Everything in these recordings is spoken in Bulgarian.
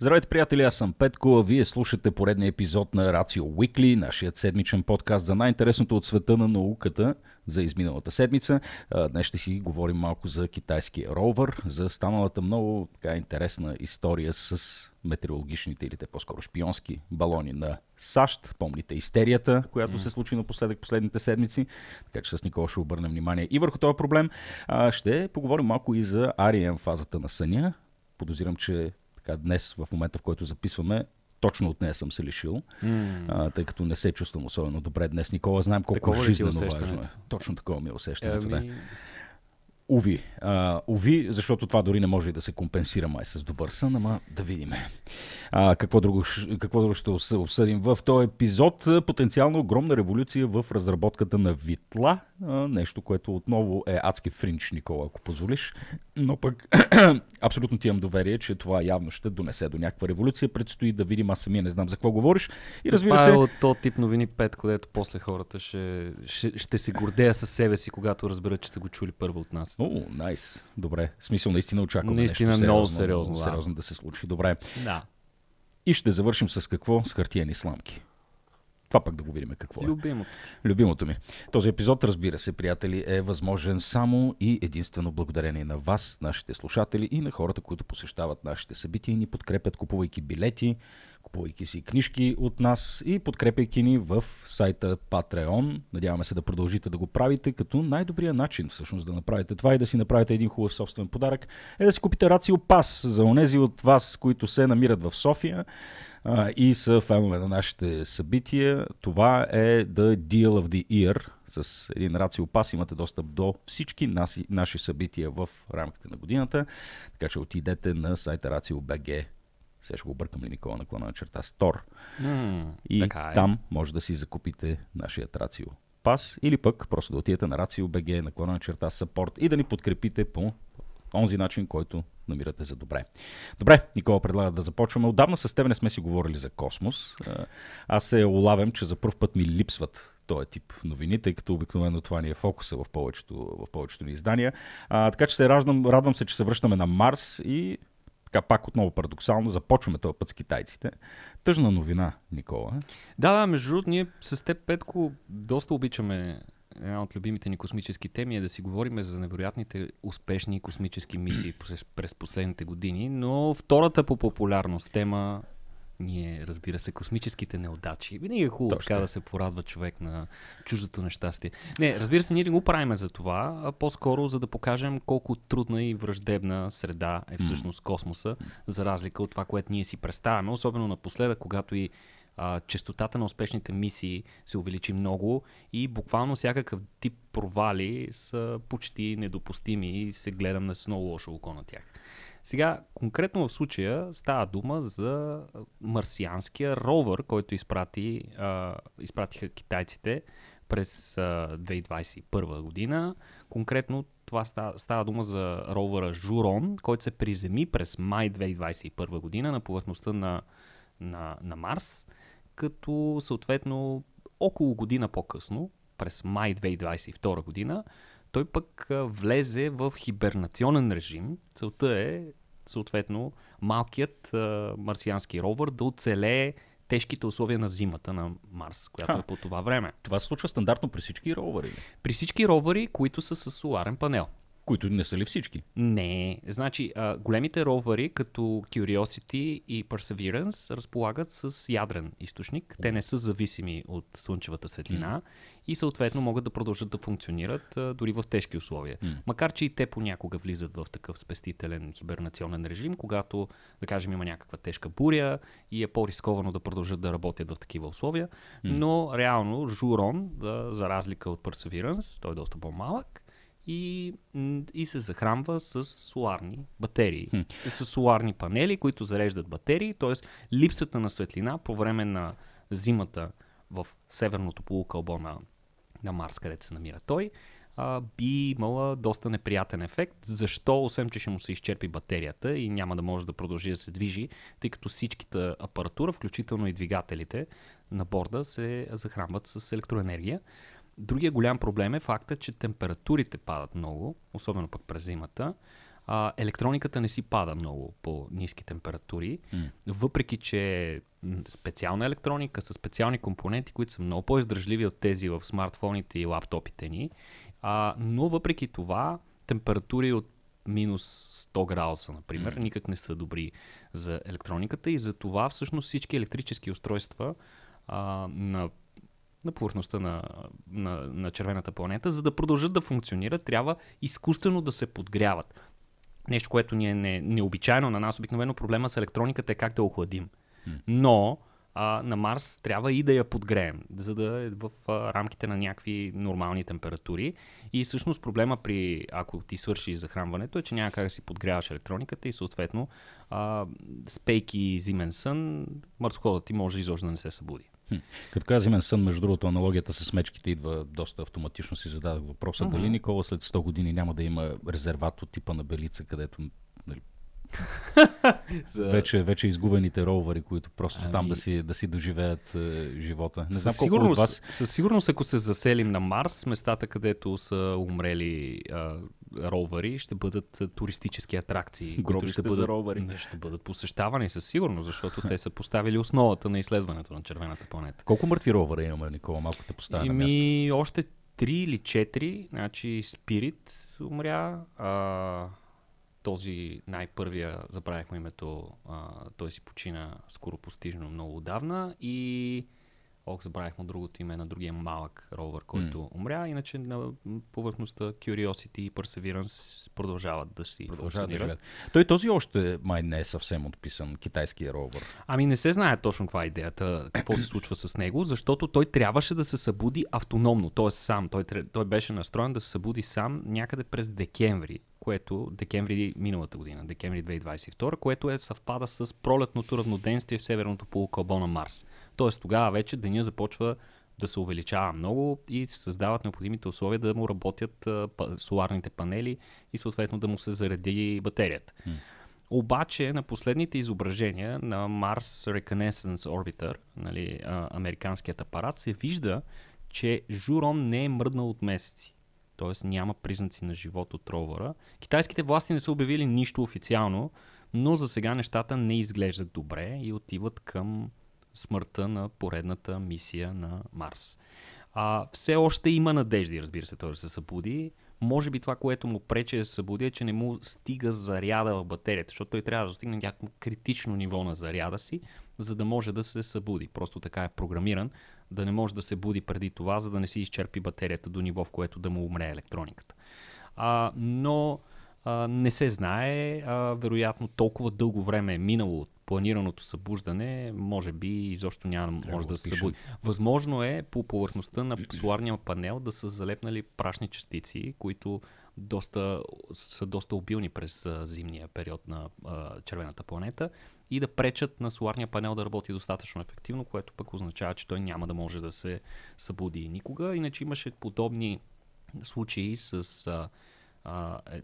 Здравейте, приятели, аз съм Петко, а вие слушате поредния епизод на Рацио Уикли, нашият седмичен подкаст за най-интересното от света на науката за изминалата седмица. Днес ще си говорим малко за китайския ровър, за станалата много така интересна история с метеорологичните или те по-скоро шпионски балони на САЩ. Помните истерията, която mm. се случи напоследък последните седмици. Така че с Никола ще обърнем внимание и върху този проблем. ще поговорим малко и за Ариен фазата на съня. Подозирам, че така, днес, в момента, в който записваме, точно от нея съм се лишил, mm. а, тъй като не се чувствам особено добре днес. Никола, знаем колко такова е жизнено важно е. Точно такова ми е усещането. Ами... Да. Уви. А, уви, защото това дори не може и да се компенсира май с добър сън, ама да видим. А, какво, друго, какво друго ще обсъдим в този епизод? Потенциално огромна революция в разработката на Витла. А, нещо, което отново е адски фринч, Никола, ако позволиш. Но пък абсолютно ти имам доверие, че това явно ще донесе до някаква революция. Предстои да видим, аз самия не знам за какво говориш. И разбира това е се... е от то тип новини 5, където после хората ще, ще, ще се гордея със себе си, когато разберат, че са го чули първо от нас. О, найс. Добре. В смисъл, наистина очакваме наистина нещо много сериозно, много сериозно да. сериозно да се случи. Добре. Да. И ще завършим с какво? С хартияни сламки. Това пък да го видим какво е. Любимото ти. Любимото ми. Този епизод, разбира се, приятели, е възможен само и единствено благодарение на вас, нашите слушатели и на хората, които посещават нашите събития и ни подкрепят, купувайки билети, купувайки си книжки от нас и подкрепяйки ни в сайта Patreon. Надяваме се да продължите да го правите, като най-добрият начин всъщност да направите това и да си направите един хубав собствен подарък е да си купите Рацио Пас за онези от вас, които се намират в София а, и са фенове на нашите събития. Това е The Deal of the Year. С един рацио пас имате достъп до всички наси, наши събития в рамките на годината. Така че отидете на сайта RACIO.BG сега ще го объркам ли Никола наклона на черта Стор. Mm, и така е. там може да си закупите нашия Рацио пас или пък просто да отидете на Рацио BG наклона на черта Support и да ни подкрепите по онзи начин, който намирате за добре. Добре, Никола предлага да започваме. Отдавна с теб не сме си говорили за космос. Аз се улавям, че за първ път ми липсват този тип новини, тъй като обикновено това ни е фокуса в повечето, в повечето ни издания. А, така че се радвам, радвам се, че се връщаме на Марс и така пак отново парадоксално, започваме този път с китайците. Тъжна новина, Никола. Да, да, между другото, ние с теб, Петко, доста обичаме една от любимите ни космически теми е да си говорим за невероятните успешни космически мисии през последните години, но втората по популярност тема ние, разбира се, космическите неудачи. Винаги е хубаво така да се порадва човек на чуждото нещастие. Не, разбира се, ние не го правим за това, а по-скоро за да покажем колко трудна и враждебна среда е всъщност космоса, за разлика от това, което ние си представяме, особено напоследък, когато и а, честотата на успешните мисии се увеличи много и буквално всякакъв тип провали са почти недопустими и се гледам с много лошо око на тях. Сега, конкретно в случая става дума за марсианския ровър, който изпрати, а, изпратиха китайците през а, 2021 година. Конкретно това става, става дума за ровъра Журон, който се приземи през май 2021 година на повърхността на, на, на Марс като съответно около година по-късно, през май 2022 година, той пък влезе в хибернационен режим. Целта е, съответно, малкият а, марсиански ровър да оцелее тежките условия на зимата на Марс, която Ха, е по това време. Това се случва стандартно при всички ровъри? При всички ровъри, които са с соларен панел. Които не са ли всички? Не. Значи, а, големите ровъри, като Curiosity и Perseverance, разполагат с ядрен източник. Те не са зависими от слънчевата светлина mm. и съответно могат да продължат да функционират а, дори в тежки условия. Mm. Макар, че и те понякога влизат в такъв спестителен хибернационен режим, когато, да кажем, има някаква тежка буря и е по-рисковано да продължат да работят в такива условия. Mm. Но реално, Журон, да, за разлика от Perseverance, той е доста по-малък, и, и се захранва с соларни батерии. Хм. Е, с соларни панели, които зареждат батерии, т.е. липсата на светлина по време на зимата в северното полукълбо на, на Марс, където се намира той, а, би имала доста неприятен ефект. Защо, освен че ще му се изчерпи батерията и няма да може да продължи да се движи, тъй като всичката апаратура, включително и двигателите на борда, се захранват с електроенергия. Другия голям проблем е факта, че температурите падат много, особено пък през зимата. А, електрониката не си пада много по ниски температури, mm. въпреки че е специална електроника с специални компоненти, които са много по-издръжливи от тези в смартфоните и лаптопите ни. А, но въпреки това, температури от минус 100 градуса, например, никак не са добри за електрониката и за това всъщност всички електрически устройства а, на на повърхността на, на, на червената планета, за да продължат да функционират, трябва изкуствено да се подгряват. Нещо, което ни е не, необичайно на нас обикновено проблема с електрониката е как да охладим. Но а, на Марс трябва и да я подгреем, за да е в а, рамките на някакви нормални температури. И всъщност проблема при, ако ти свърши захранването, е, че няма как да си подгряваш електрониката и съответно а, спейки зимен сън, марсоходът ти може изобщо да не се събуди. Като каза имен сън, между другото, аналогията с мечките идва доста автоматично. Си зададох въпроса uh-huh. дали Никола след 100 години няма да има резерват от типа на Белица, където нали, за... вече, вече изгубените ровари, които просто ами... там да ами- си, да си доживеят е, живота. Не знам колко от вас... Със сигурност, ако се заселим на Марс, местата, където са умрели ровари ще бъдат туристически атракции. Гробища ще бъдат, за ровари. Не, ще бъдат посещавани със сигурност, защото те са поставили основата на изследването на червената планета. Колко мъртви ровари имаме, Никола? Малко те поставя Ими, на място. още три или четири. Значи Спирит умря. А, този най-първия, забравихме името, а, той си почина скоро постижно много отдавна и Ох, забравихме другото име на другия малък ровър, който mm. умря. Иначе на повърхността Curiosity и Perseverance продължават да си продължават да Той този още май не е съвсем отписан, китайския ровър. Ами не се знае точно каква е идеята, какво се случва с него, защото той трябваше да се събуди автономно, т.е. сам. Той, той беше настроен да се събуди сам някъде през декември което декември миналата година, декември 2022, което е съвпада с пролетното равноденствие в северното полукълбо на Марс. Тоест тогава вече деня започва да се увеличава много и се създават необходимите условия да му работят а, соларните панели и съответно да му се зареди батерията. Mm. Обаче на последните изображения на Mars Reconnaissance Orbiter, нали, а, американският апарат, се вижда, че Журон не е мръднал от месеци. Тоест няма признаци на живот от ровъра. Китайските власти не са обявили нищо официално, но за сега нещата не изглеждат добре и отиват към смъртта на поредната мисия на Марс. А, все още има надежди, разбира се, той да се събуди. Може би това, което му прече да се събуди, е, че не му стига заряда в батерията, защото той трябва да достигне някакво критично ниво на заряда си, за да може да се събуди. Просто така е програмиран, да не може да се буди преди това, за да не си изчерпи батерията до ниво, в което да му умре електрониката. А, но а, не се знае. А, вероятно толкова дълго време е минало от планираното събуждане, може би изобщо няма Трябва може да, да се събуди. Възможно е по повърхността на соларния панел да са залепнали прашни частици, които доста, са доста обилни през а, зимния период на а, червената планета и да пречат на соларния панел да работи достатъчно ефективно, което пък означава, че той няма да може да се събуди никога. Иначе имаше подобни случаи с а,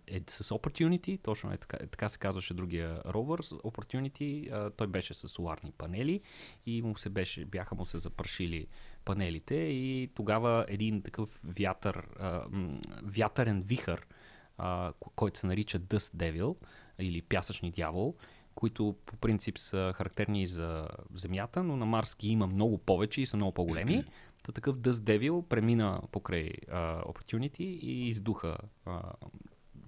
е, е, с Opportunity, точно е така, е, така се казваше другия ровър, с Opportunity, а, той беше с соларни панели и му се беше, бяха му се запършили панелите и тогава един такъв вятър, а, вятърен вихър, а, който се нарича Dust Devil или пясъчни дявол, които по принцип са характерни за Земята, но на Марс ги има много повече и са много по-големи. Та такъв Dust Devil премина покрай а, Opportunity и издуха uh,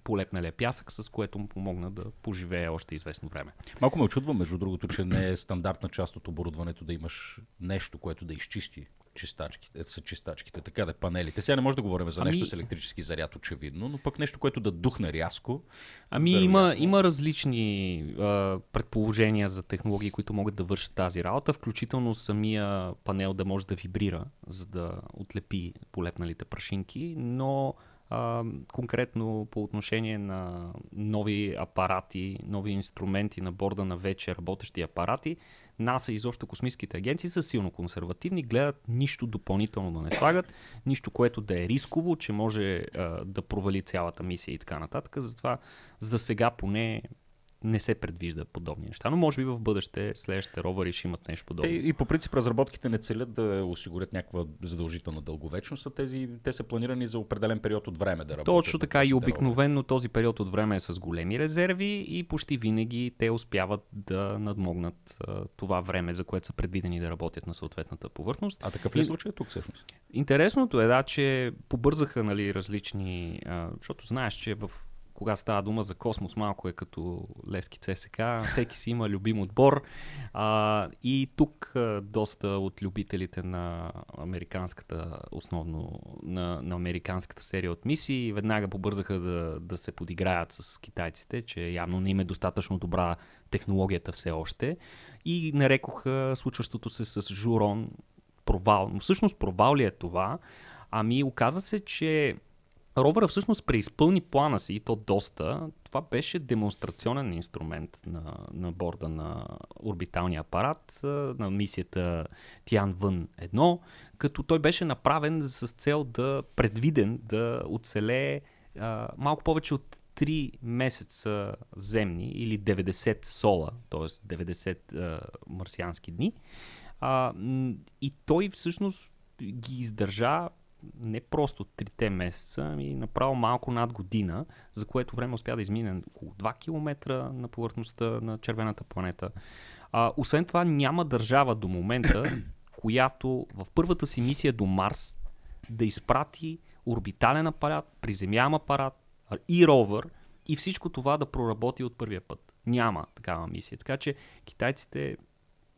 полепналия пясък, с което му помогна да поживее още известно време. Малко ме очудва, между другото, че не е стандартна част от оборудването да имаш нещо, което да изчисти чистачките, е, са чистачките, така да панелите. Сега не може да говорим за ами... нещо с електрически заряд, очевидно, но пък нещо, което да духне рязко. Ами да има, има различни а, предположения за технологии, които могат да вършат тази работа, включително самия панел да може да вибрира, за да отлепи полепналите прашинки, но а, конкретно по отношение на нови апарати, нови инструменти на борда на вече работещи апарати, НАСА и изобщо космическите агенции са силно консервативни, гледат нищо допълнително да не слагат, нищо, което да е рисково, че може а, да провали цялата мисия и така нататък. Затова за сега поне не се предвижда подобни неща, но може би в бъдеще следващите ровари ще имат нещо подобно. И, и по принцип разработките не целят да осигурят някаква задължителна дълговечност, а тези, те са планирани за определен период от време да работят. Точно така и обикновенно този период от време е с големи резерви и почти винаги те успяват да надмогнат а, това време, за което са предвидени да работят на съответната повърхност. А такъв ли е случай тук всъщност? Интересното е, да, че побързаха нали, различни, а, защото знаеш, че в кога става дума за космос, малко е като Левски ЦСК. Всеки си има любим отбор. А, и тук а, доста от любителите на американската, основно на, на американската серия от мисии, веднага побързаха да, да се подиграят с китайците, че явно не им е достатъчно добра технологията все още. И нарекоха случващото се с Журон провал. Но всъщност провал ли е това? Ами, оказа се, че ровъра всъщност преизпълни плана си и то доста. Това беше демонстрационен инструмент на, на борда на орбиталния апарат, на мисията Тиан Вън 1, като той беше направен с цел да предвиден да оцелее а, малко повече от 3 месеца земни или 90 сола, т.е. 90 а, марсиански дни. А, и той всъщност ги издържа не просто трите месеца, ами направо малко над година, за което време успя да измине около 2 км на повърхността на червената планета. А, освен това няма държава до момента, която в първата си мисия до Марс да изпрати орбитален апарат, приземям апарат и ровър и всичко това да проработи от първия път. Няма такава мисия. Така че китайците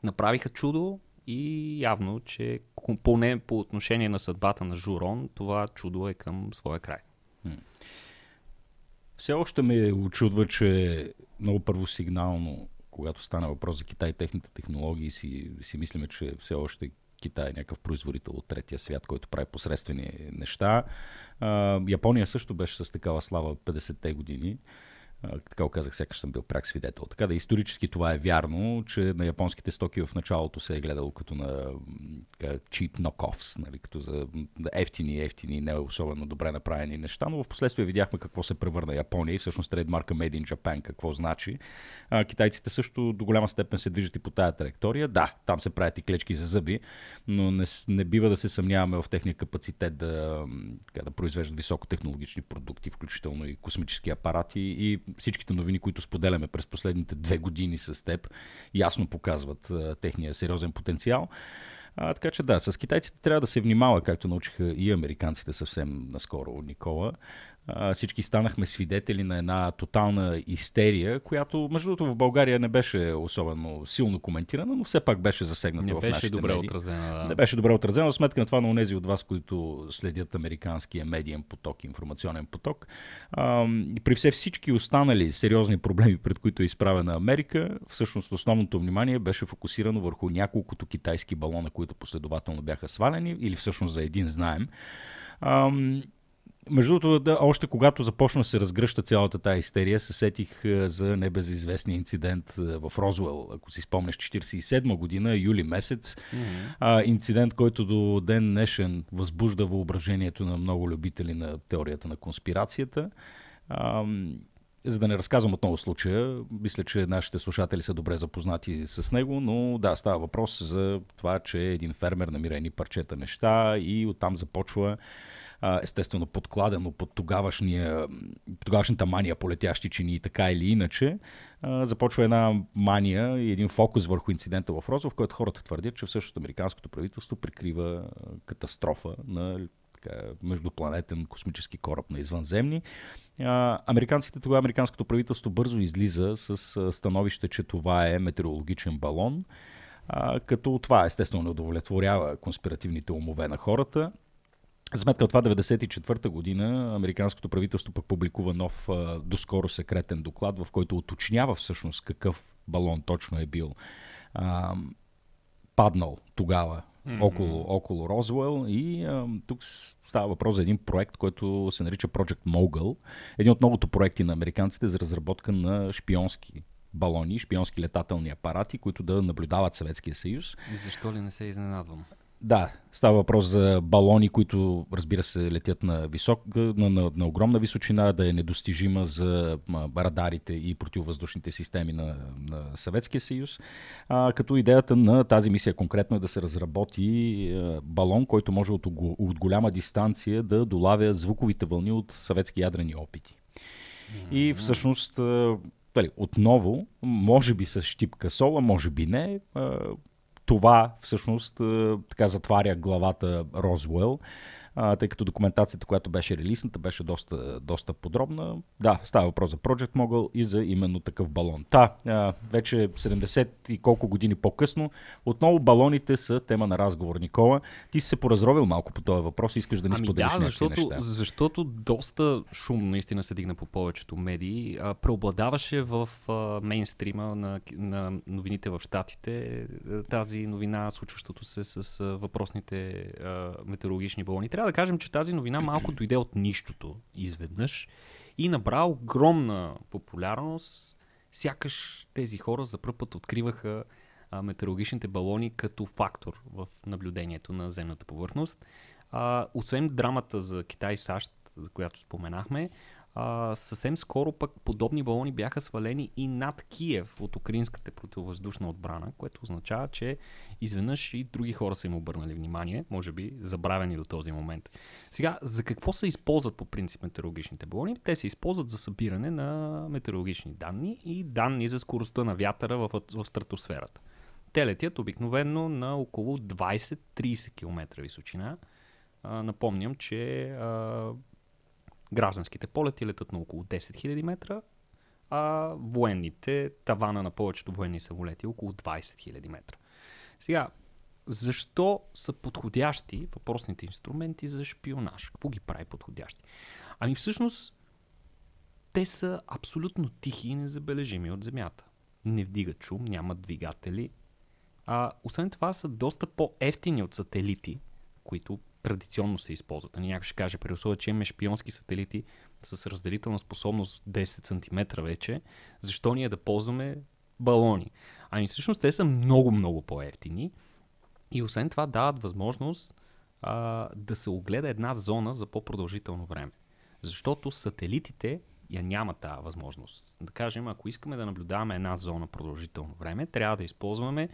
направиха чудо, и явно, че поне по отношение на съдбата на Журон, това чудо е към своя край. Все още ме очудва, че много първосигнално, когато стана въпрос за Китай и техните технологии, си, си мислиме, че все още Китай е някакъв производител от третия свят, който прави посредствени неща. А, Япония също беше с такава слава 50-те години така оказах, казах, сякаш съм бил пряк свидетел. Така да исторически това е вярно, че на японските стоки в началото се е гледало като на така, cheap knockoffs, нали, като за ефтини, ефтини, не особено добре направени неща, но в последствие видяхме какво се превърна Япония и всъщност трейдмарка Made in Japan какво значи. А, китайците също до голяма степен се движат и по тая траектория. Да, там се правят и клечки за зъби, но не, не бива да се съмняваме в техния капацитет да, така, да произвеждат високотехнологични продукти, включително и космически апарати и всичките новини, които споделяме през последните две години с теб, ясно показват а, техния сериозен потенциал. А, така че да, с китайците трябва да се внимава, както научиха и американците съвсем наскоро, Никола всички станахме свидетели на една тотална истерия, която, между другото, в България не беше особено силно коментирана, но все пак беше засегната не в беше нашите добре медии. Отразена, да. Не беше добре отразена, сметка на това на унези от вас, които следят американския медиен поток, информационен поток. А, при все всички останали сериозни проблеми, пред които е изправена Америка, всъщност основното внимание беше фокусирано върху няколкото китайски балона, които последователно бяха свалени, или всъщност за един знаем. Между другото, да, още когато започна се разгръща цялата тази истерия, се сетих е, за небезизвестния инцидент е, в Розуел, ако си спомнеш, 47 година, юли месец. Mm-hmm. А, инцидент, който до ден днешен възбужда въображението на много любители на теорията на конспирацията. А, за да не разказвам отново случая, мисля, че нашите слушатели са добре запознати с него, но да, става въпрос за това, че един фермер намира едни парчета неща и оттам започва естествено подкладено под тогавашната мания по летящи чини, така или иначе, започва една мания и един фокус върху инцидента в Розов, който хората твърдят, че всъщност американското правителство прикрива катастрофа на междупланетен космически кораб на извънземни. американците тогава, американското правителство бързо излиза с становище, че това е метеорологичен балон, като това естествено не удовлетворява конспиративните умове на хората за сметка от това 1994 година американското правителство пък публикува нов доскоро секретен доклад, в който уточнява всъщност какъв балон точно е бил а, паднал тогава mm-hmm. около, около Розвел. И а, тук става въпрос за един проект, който се нарича Project Mogul. Един от многото проекти на американците за разработка на шпионски балони, шпионски летателни апарати, които да наблюдават Съветския съюз. И защо ли не се изненадвам? Да, става въпрос за балони, които разбира се летят на, висок, на, на, на огромна височина, да е недостижима за радарите и противовъздушните системи на, на Съветския съюз. А, като идеята на тази мисия конкретно е да се разработи а, е, балон, който може от, от голяма дистанция да долавя звуковите вълни от съветски ядрени опити. И всъщност е, дали, отново, може би с щипка сола, може би не, е, това всъщност е, така затваря главата Розуел а, тъй като документацията, която беше релисната, беше доста, доста подробна. Да, става въпрос за Project Mogul и за именно такъв балон. Та, а, вече 70 и колко години по-късно, отново балоните са тема на разговор, Никола. Ти си се поразровил малко по този въпрос и искаш да ни ами споделиш да, защото, неща. защото доста шум наистина се дигна по повечето медии. А, преобладаваше в а, мейнстрима на, на новините в Штатите тази новина, случващото се с а, въпросните а, метеорологични балони. Трябва да кажем, че тази новина малко дойде от нищото изведнъж и набра огромна популярност. Сякаш тези хора за първ път откриваха а, метеорологичните балони като фактор в наблюдението на земната повърхност. А, освен драмата за Китай и САЩ, за която споменахме, а, съвсем скоро пък подобни балони бяха свалени и над Киев от украинската противовъздушна отбрана, което означава, че изведнъж и други хора са им обърнали внимание, може би забравени до този момент. Сега, за какво се използват по принцип метеорологичните балони? Те се използват за събиране на метеорологични данни и данни за скоростта на вятъра в, в стратосферата. Те летят обикновенно на около 20-30 км височина. А, напомням, че а, Гражданските полети летат на около 10 000 метра, а военните, тавана на повечето военни самолети е около 20 000 метра. Сега, защо са подходящи въпросните инструменти за шпионаж? Какво ги прави подходящи? Ами всъщност, те са абсолютно тихи и незабележими от земята. Не вдигат шум, нямат двигатели. А, освен това са доста по-ефтини от сателити, които традиционно се използват. А нали, някой ще каже, при условие, че имаме шпионски сателити с разделителна способност 10 см вече, защо ние да ползваме балони? Ами всъщност те са много, много по-ефтини и освен това дават възможност а, да се огледа една зона за по-продължително време. Защото сателитите я няма тази възможност. Да кажем, ако искаме да наблюдаваме една зона продължително време, трябва да използваме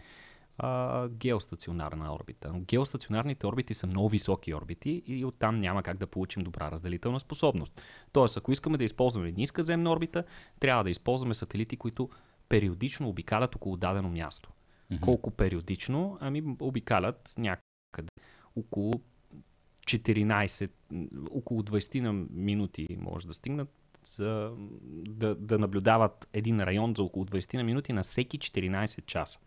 а, геостационарна орбита. Но геостационарните орбити са много високи орбити и оттам няма как да получим добра разделителна способност. Тоест, ако искаме да използваме ниска земна орбита, трябва да използваме сателити, които периодично обикалят около дадено място. Mm-hmm. Колко периодично? Ами обикалят някъде около 14, около 20 на минути може да стигнат за, да, да наблюдават един район за около 20 на минути на всеки 14 часа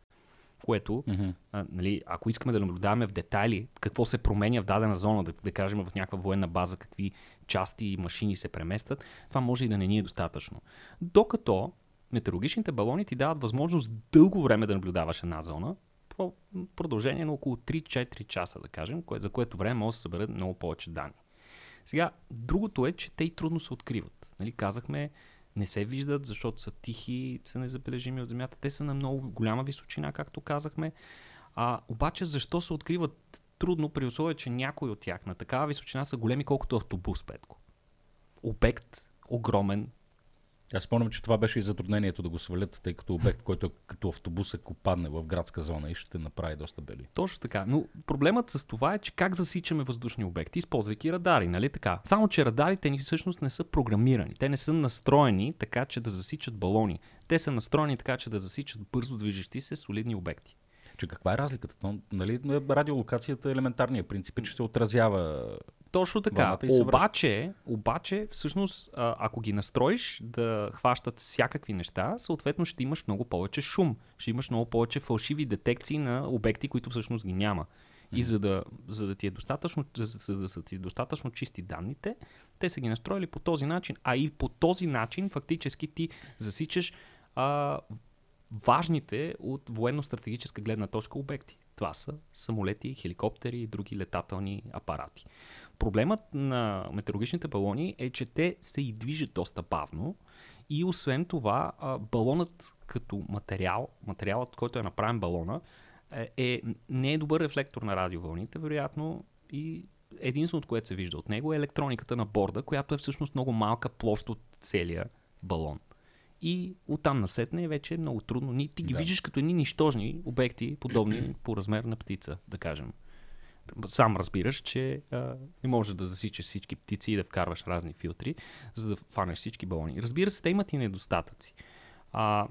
което, mm-hmm. а, нали, ако искаме да наблюдаваме в детайли какво се променя в дадена зона, да, да кажем в някаква военна база, какви части и машини се преместват, това може и да не ни е достатъчно. Докато метеорологичните балони ти дават възможност дълго време да наблюдаваш една зона, по продължение на около 3-4 часа, да кажем, кое, за което време може да съберат много повече данни. Сега, другото е, че те и трудно се откриват. Нали, казахме, не се виждат, защото са тихи, са незабележими от земята. Те са на много голяма височина, както казахме. А, обаче защо се откриват трудно при условие, че някои от тях на такава височина са големи колкото автобус, Петко? Обект огромен, аз спомням, че това беше и затруднението да го свалят, тъй като обект, който е като автобус, ако падне в градска зона и ще направи доста бели. Точно така. Но проблемът с това е, че как засичаме въздушни обекти, използвайки радари, нали така? Само, че радарите ни всъщност не са програмирани. Те не са настроени така, че да засичат балони. Те са настроени така, че да засичат бързо движещи се солидни обекти. Че каква е разликата? То, нали, е радиолокацията е елементарния принцип, че се отразява точно така. Обаче, обаче, всъщност, ако ги настроиш да хващат всякакви неща, съответно ще имаш много повече шум. Ще имаш много повече фалшиви детекции на обекти, които всъщност ги няма. И за да, за да ти е достатъчно, за, за, за, за ти е достатъчно чисти данните, те са ги настроили по този начин, а и по този начин фактически ти засичаш а, важните от военно-стратегическа гледна точка обекти. Това са самолети, хеликоптери и други летателни апарати. Проблемът на метеорологичните балони е, че те се и движат доста бавно и освен това балонът като материал, материалът, който е направен балона, е, е, не е добър рефлектор на радиовълните, вероятно и единственото, което се вижда от него е електрониката на борда, която е всъщност много малка площ от целия балон. И оттам насетне е вече е много трудно. Ни, ти ги да. виждаш като едни нищожни обекти, подобни по размер на птица, да кажем сам разбираш, че а, не можеш да засичаш всички птици и да вкарваш разни филтри, за да фанеш всички балони. Разбира се, те имат и недостатъци. А,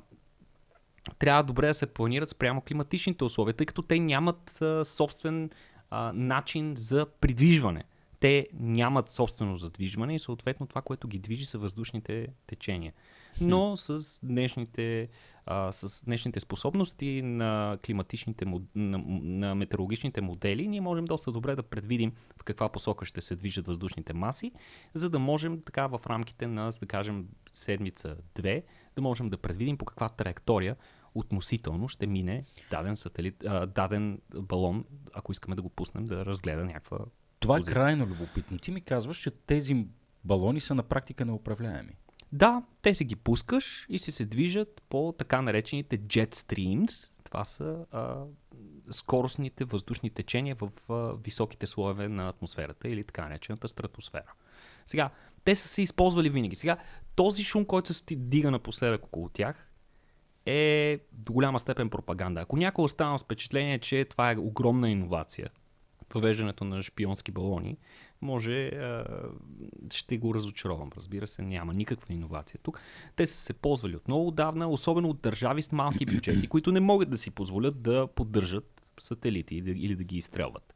трябва добре да се планират спрямо климатичните условия, тъй като те нямат а, собствен а, начин за придвижване. Те нямат собствено задвижване и съответно това, което ги движи са въздушните течения. Но с днешните а, с днешните способности на климатичните, на, на метеорологичните модели, ние можем доста добре да предвидим в каква посока ще се движат въздушните маси, за да можем така в рамките на, да кажем, седмица-две, да можем да предвидим по каква траектория относително ще мине даден, сателит, а, даден балон, ако искаме да го пуснем да разгледа някаква Това е позиция. е крайно любопитно. Ти ми казваш, че тези балони са на практика неуправляеми. Да, те си ги пускаш и си се движат по така наречените jet streams. Това са а, скоростните въздушни течения в а, високите слоеве на атмосферата или така наречената стратосфера. Сега, те са се използвали винаги. Сега, този шум, който се дига напоследък около тях, е до голяма степен пропаганда. Ако някой остана с впечатление, че това е огромна иновация, въвеждането на шпионски балони, може ще го разочаровам. Разбира се, няма никаква иновация тук. Те са се ползвали от много давна, особено от държави с малки бюджети, които не могат да си позволят да поддържат сателити или да, или да ги изстрелват.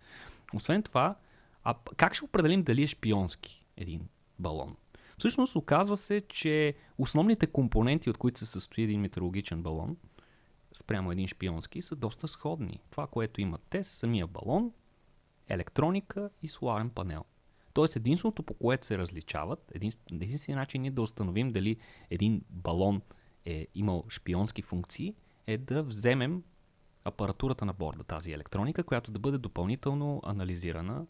Освен това, а как ще определим дали е шпионски един балон? Всъщност оказва се, че основните компоненти, от които се състои един метеорологичен балон, спрямо един шпионски, са доста сходни. Това, което имат те, са самия балон, електроника и соларен панел. Тоест единственото по което се различават, един, единствения начин ние да установим дали един балон е имал шпионски функции, е да вземем апаратурата на борда, тази електроника, която да бъде допълнително анализирана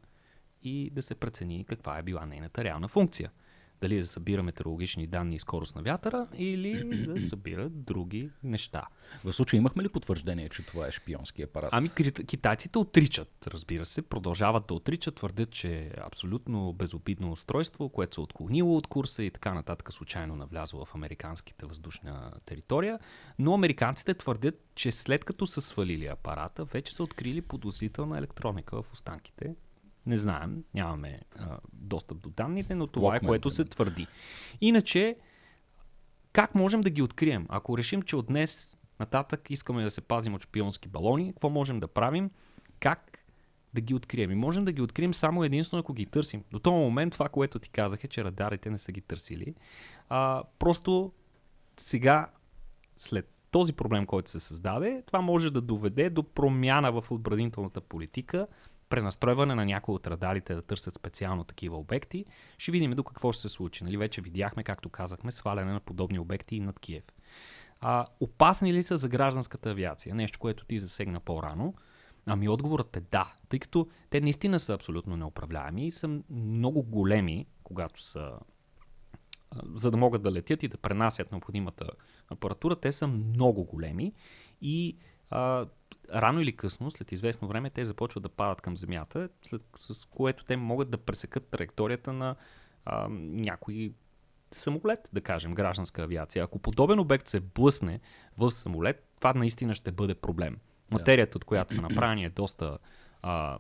и да се прецени каква е била нейната реална функция – дали да събира метеорологични данни и скорост на вятъра или да събира други неща. В случай, имахме ли потвърждение, че това е шпионски апарат? Ами китайците отричат, разбира се, продължават да отричат, твърдят, че е абсолютно безобидно устройство, което се е отклонило от курса и така нататък случайно навлязло в американските въздушна територия. Но американците твърдят, че след като са свалили апарата, вече са открили подозрителна електроника в останките не знаем, нямаме а, достъп до данните, но това Walkman, е което се твърди. Иначе, как можем да ги открием? Ако решим, че от днес нататък искаме да се пазим от шпионски балони, какво можем да правим? Как да ги открием. И можем да ги открием само единствено, ако ги търсим. До този момент това, което ти казах е, че радарите не са ги търсили. А, просто сега, след този проблем, който се създаде, това може да доведе до промяна в отбранителната политика, пренастройване на някои от радарите да търсят специално такива обекти, ще видим до какво ще се случи. Нали, вече видяхме, както казахме, сваляне на подобни обекти и над Киев. А, опасни ли са за гражданската авиация? Нещо, което ти засегна по-рано. Ами отговорът е да, тъй като те наистина са абсолютно неуправляеми и са много големи, когато са за да могат да летят и да пренасят необходимата апаратура, те са много големи и а, рано или късно, след известно време, те започват да падат към Земята, след, с което те могат да пресекат траекторията на а, някой самолет, да кажем, гражданска авиация. Ако подобен обект се блъсне в самолет, това наистина ще бъде проблем. Материята, от която са направени, е доста а,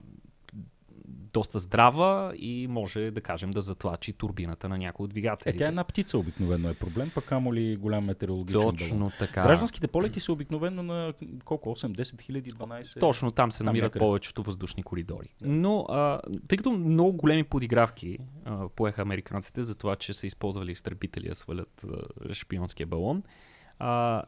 доста здрава и може, да кажем, да затлачи турбината на някои от е, двигателите. Е, тя е една птица обикновено е проблем, пък камо ли голям метеорологичен Точно балон. така. Гражданските полети са обикновено на колко? 8-10 хиляди, 12? Точно там се намират някъде. повечето въздушни коридори. Да. Но, а, тъй като много големи подигравки а, поеха американците за това, че са използвали изтребители да свалят а, шпионския балон, а,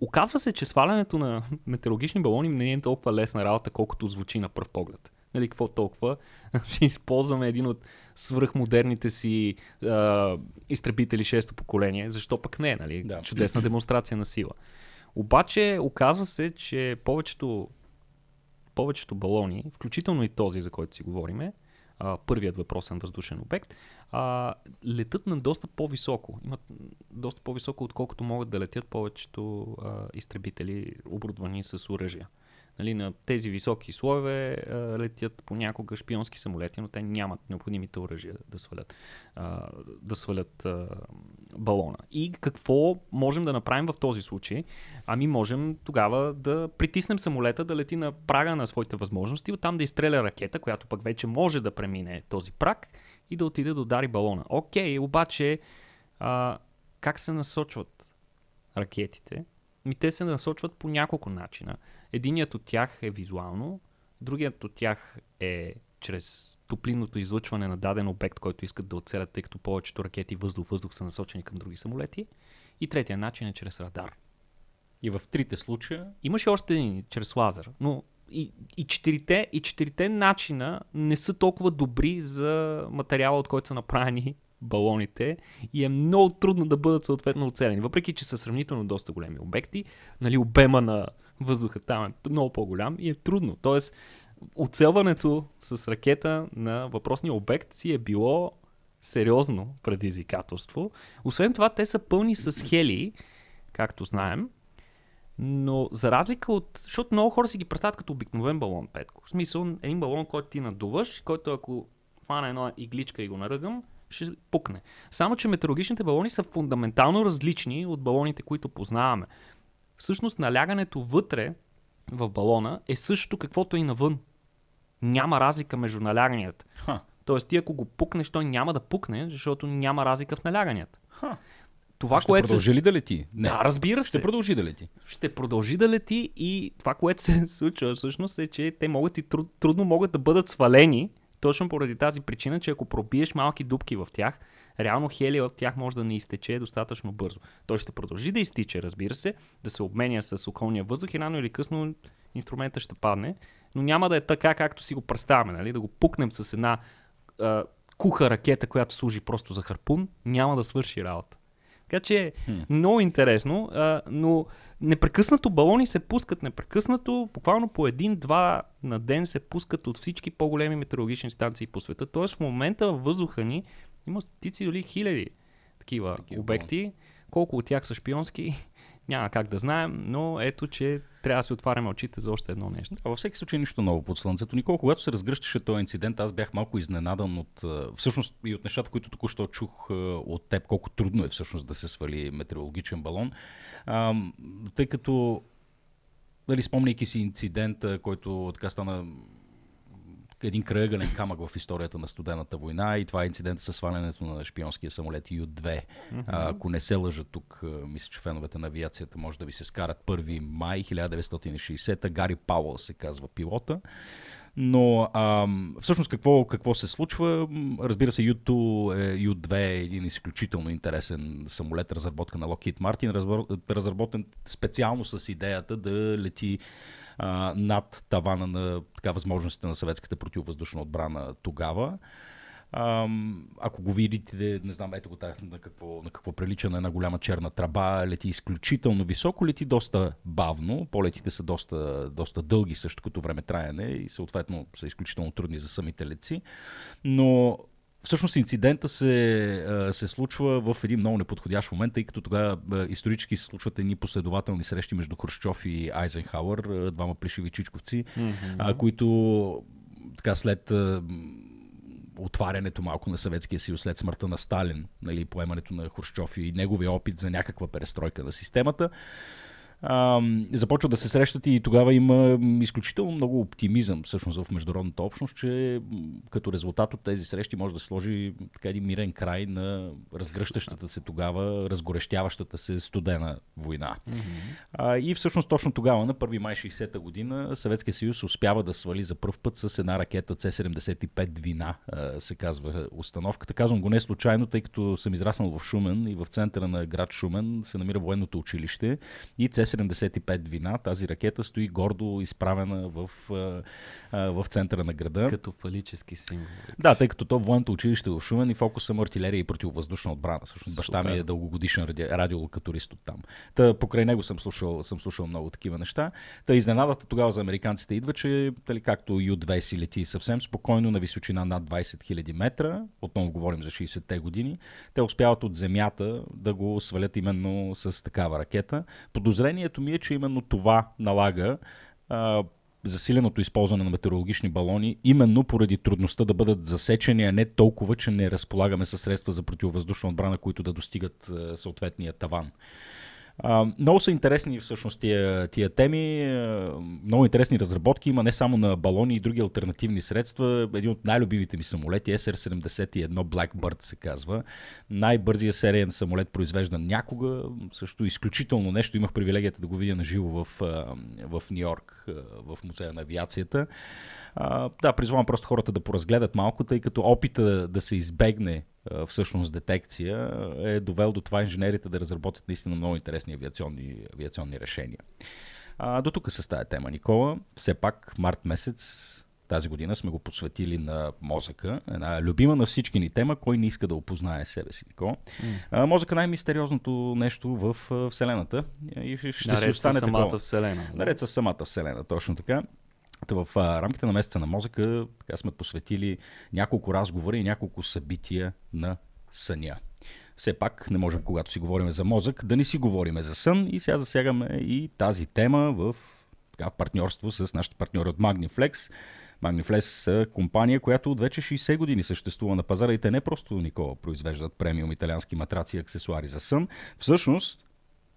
оказва се, че свалянето на метеорологични балони не е толкова лесна работа, колкото звучи на пръв поглед. Нали, какво толкова? Ще използваме един от свръхмодерните си а, изтребители 6-то поколение. Защо пък не? Нали? Да. Чудесна демонстрация на сила. Обаче, оказва се, че повечето, повечето балони, включително и този, за който си говориме, а, първият въпросен въздушен обект, а, летат на доста по-високо. Имат доста по-високо, отколкото могат да летят повечето а, изтребители, оборудвани с оръжия. Нали, на тези високи слоеве а, летят понякога шпионски самолети, но те нямат необходимите оръжия да свалят, а, да свалят а, балона. И какво можем да направим в този случай? Ами можем тогава да притиснем самолета да лети на прага на своите възможности, оттам да изстреля ракета, която пък вече може да премине този праг и да отиде да удари балона. Окей, обаче а, как се насочват ракетите? Ми те се насочват по няколко начина. Единият от тях е визуално, другият от тях е чрез топлинното излъчване на даден обект, който искат да оцелят, тъй като повечето ракети въздух-въздух са насочени към други самолети. И третия начин е чрез радар. И в трите случая. Имаше още един чрез лазер, но и, и, четирите, и четирите начина не са толкова добри за материала, от който са направени балоните и е много трудно да бъдат съответно оцелени. Въпреки, че са сравнително доста големи обекти, нали, обема на въздуха там е много по-голям и е трудно. Тоест, оцелването с ракета на въпросния обект си е било сериозно предизвикателство. Освен това, те са пълни с хели, както знаем, но за разлика от... Защото много хора си ги представят като обикновен балон, петко. В смисъл, един балон, който ти надуваш, който ако хвана една игличка и го наръгам, ще пукне. Само, че метеорологичните балони са фундаментално различни от балоните, които познаваме. Всъщност, налягането вътре в балона е също каквото и навън. Няма разлика между наляганията. Тоест, ти ако го пукнеш, той няма да пукне, защото няма разлика в наляганията. Ха това, ще което. Продължи се... ли да лети? Не. Да, разбира се. Ще продължи да лети. Ще продължи да лети и това, което се случва всъщност е, че те могат и труд, трудно могат да бъдат свалени, точно поради тази причина, че ако пробиеш малки дупки в тях, реално хелия от тях може да не изтече достатъчно бързо. Той ще продължи да изтича, разбира се, да се обменя с околния въздух и рано или късно инструмента ще падне, но няма да е така, както си го представяме, нали? да го пукнем с една а, куха ракета, която служи просто за харпун, няма да свърши работа. Така че хм. много интересно, а, но непрекъснато балони се пускат, непрекъснато, буквално по един-два на ден се пускат от всички по-големи метеорологични станции по света. Тоест в момента във въздуха ни има стотици или хиляди такива, такива обекти. Колко от тях са шпионски, няма как да знаем, но ето, че трябва да си отваряме очите за още едно нещо. А във всеки случай нищо ново под слънцето. Никол, когато се разгръщаше този инцидент, аз бях малко изненадан от всъщност и от нещата, които току-що чух от теб, колко трудно е всъщност да се свали метеорологичен балон. А, тъй като Дали спомняйки си инцидента, който така стана един кръгълен камък в историята на студената война и това е инцидент с свалянето на шпионския самолет Ю-2. Mm-hmm. А, ако не се лъжа тук, мисля, че феновете на авиацията може да ви се скарат 1 май 1960. Гари Пауъл се казва пилота. Но а, всъщност какво, какво се случва? Разбира се, ю 2 2 е един изключително интересен самолет, разработка на Lockheed Martin, разработен специално с идеята да лети а, над тавана на така, възможностите на съветската противовъздушна отбрана тогава. А, ако го видите, не знам, ето го тях на какво, на какво прилича на една голяма черна траба, лети изключително високо, лети доста бавно, полетите са доста, доста дълги също като време траене и съответно са изключително трудни за самите леци, но Всъщност инцидента се, се случва в един много неподходящ момент, тъй като тогава исторически се случват едни последователни срещи между Хрущов и Айзенхауър, двама плешиви чичковци, mm-hmm. които така след отварянето малко на Съветския съюз след смъртта на Сталин, нали, поемането на Хрущов и неговия опит за някаква перестройка на системата, а, започват да се срещат и тогава има изключително много оптимизъм всъщност в международната общност, че като резултат от тези срещи може да се сложи така един мирен край на разгръщащата се тогава, разгорещяващата се студена война. Mm-hmm. А, и всъщност точно тогава, на 1 май 60-та година, Съветския съюз успява да свали за първ път с една ракета C-75 Двина, се казва установката. Казвам го не случайно, тъй като съм израснал в Шумен и в центъра на град Шумен се намира военното училище и c 275 Вина, тази ракета стои гордо изправена в, в центъра на града. Като фалически символ. Да, тъй като то военното училище е в Шумен и фокус съм артилерия и противовъздушна отбрана. Също баща ми е дългогодишен ради, радиолокатурист от там. Та, покрай него съм слушал, съм слушал много такива неща. Та изненадата тогава за американците идва, че тали, както ю 20 си лети съвсем спокойно на височина над 20 000 метра, отново говорим за 60-те години, те успяват от земята да го свалят именно с такава ракета. Подозрени Впечатлението ми е, че именно това налага а, засиленото използване на метеорологични балони, именно поради трудността да бъдат засечени, а не толкова, че не разполагаме със средства за противовъздушна отбрана, които да достигат съответния таван. А, много са интересни всъщност тия, тия теми, много интересни разработки има не само на балони и други альтернативни средства. Един от най-любимите ми самолети, SR-71 Blackbird се казва. Най-бързия сериен самолет произвеждан някога, също изключително нещо. Имах привилегията да го видя на живо в, в Нью-Йорк в Музея на авиацията. А, да, призвам просто хората да поразгледат малко, тъй като опита да се избегне а, всъщност детекция е довел до това инженерите да разработят наистина много интересни авиационни, авиационни решения. А, до тук с тази тема, Никола. Все пак, март месец тази година сме го посветили на мозъка. Една любима на всички ни тема, кой не иска да опознае себе си. Mm. мозъка е най-мистериозното нещо в Вселената. И ще Наред си остане самата такова. Вселена. Да. Наред с самата Вселена, точно така. В рамките на месеца на мозъка така сме посветили няколко разговора и няколко събития на съня все пак не можем, когато си говорим за мозък, да не си говорим за сън и сега засягаме и тази тема в така, партньорство с нашите партньори от Magniflex. Магнифлес са компания, която от вече 60 години съществува на пазара и те не просто никога произвеждат премиум италиански матраци и аксесуари за сън. Всъщност,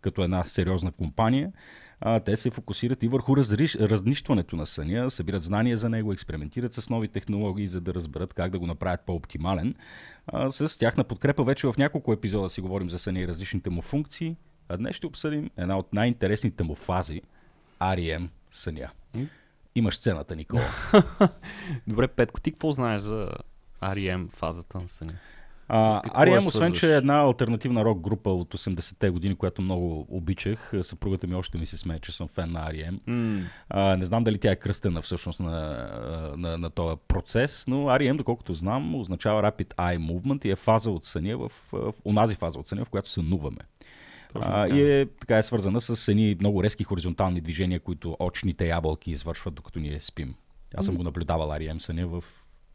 като една сериозна компания, а, те се фокусират и върху разриш, разнищването на съня, събират знания за него, експериментират с нови технологии, за да разберат как да го направят по-оптимален. А, с тяхна подкрепа вече в няколко епизода си говорим за съня и различните му функции, а днес ще обсъдим една от най-интересните му фази – REM съня. Имаш цената, Никола. Добре, Петко, ти какво знаеш за R.E.M. фазата на Съня? E Арием, освен, че е една альтернативна рок група от 80-те години, която много обичах, съпругата ми още ми се смее, че съм фен на Арием. E mm. А, не знам дали тя е кръстена всъщност на, на, на, на този процес, но Арием, e доколкото знам, означава Rapid Eye Movement и е фаза от съня в, в, в онази фаза в, в, в която сънуваме. А, и е, така е свързана с едни много резки хоризонтални движения, които очните ябълки извършват, докато ние спим. Аз съм го наблюдавал Ари Емсън е в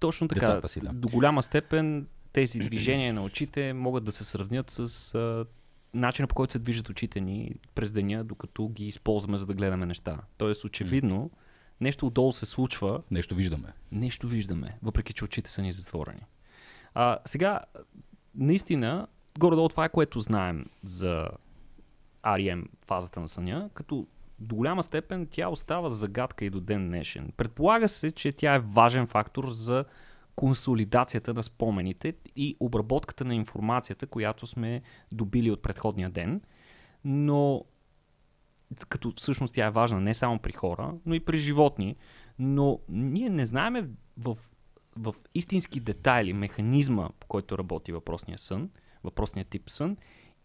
Точно така. Си, да. До голяма степен тези движения на очите могат да се сравнят с а, начина по който се движат очите ни през деня, докато ги използваме за да гледаме неща. Тоест, очевидно, нещо отдолу се случва. Нещо виждаме. Нещо виждаме, въпреки че очите са ни затворени. А, сега, наистина, горе-долу това е което знаем за REM фазата на съня, като до голяма степен тя остава загадка и до ден днешен. Предполага се, че тя е важен фактор за консолидацията на спомените и обработката на информацията, която сме добили от предходния ден, но като всъщност тя е важна не само при хора, но и при животни, но ние не знаем в, в истински детайли механизма, по който работи въпросния сън, въпросния тип сън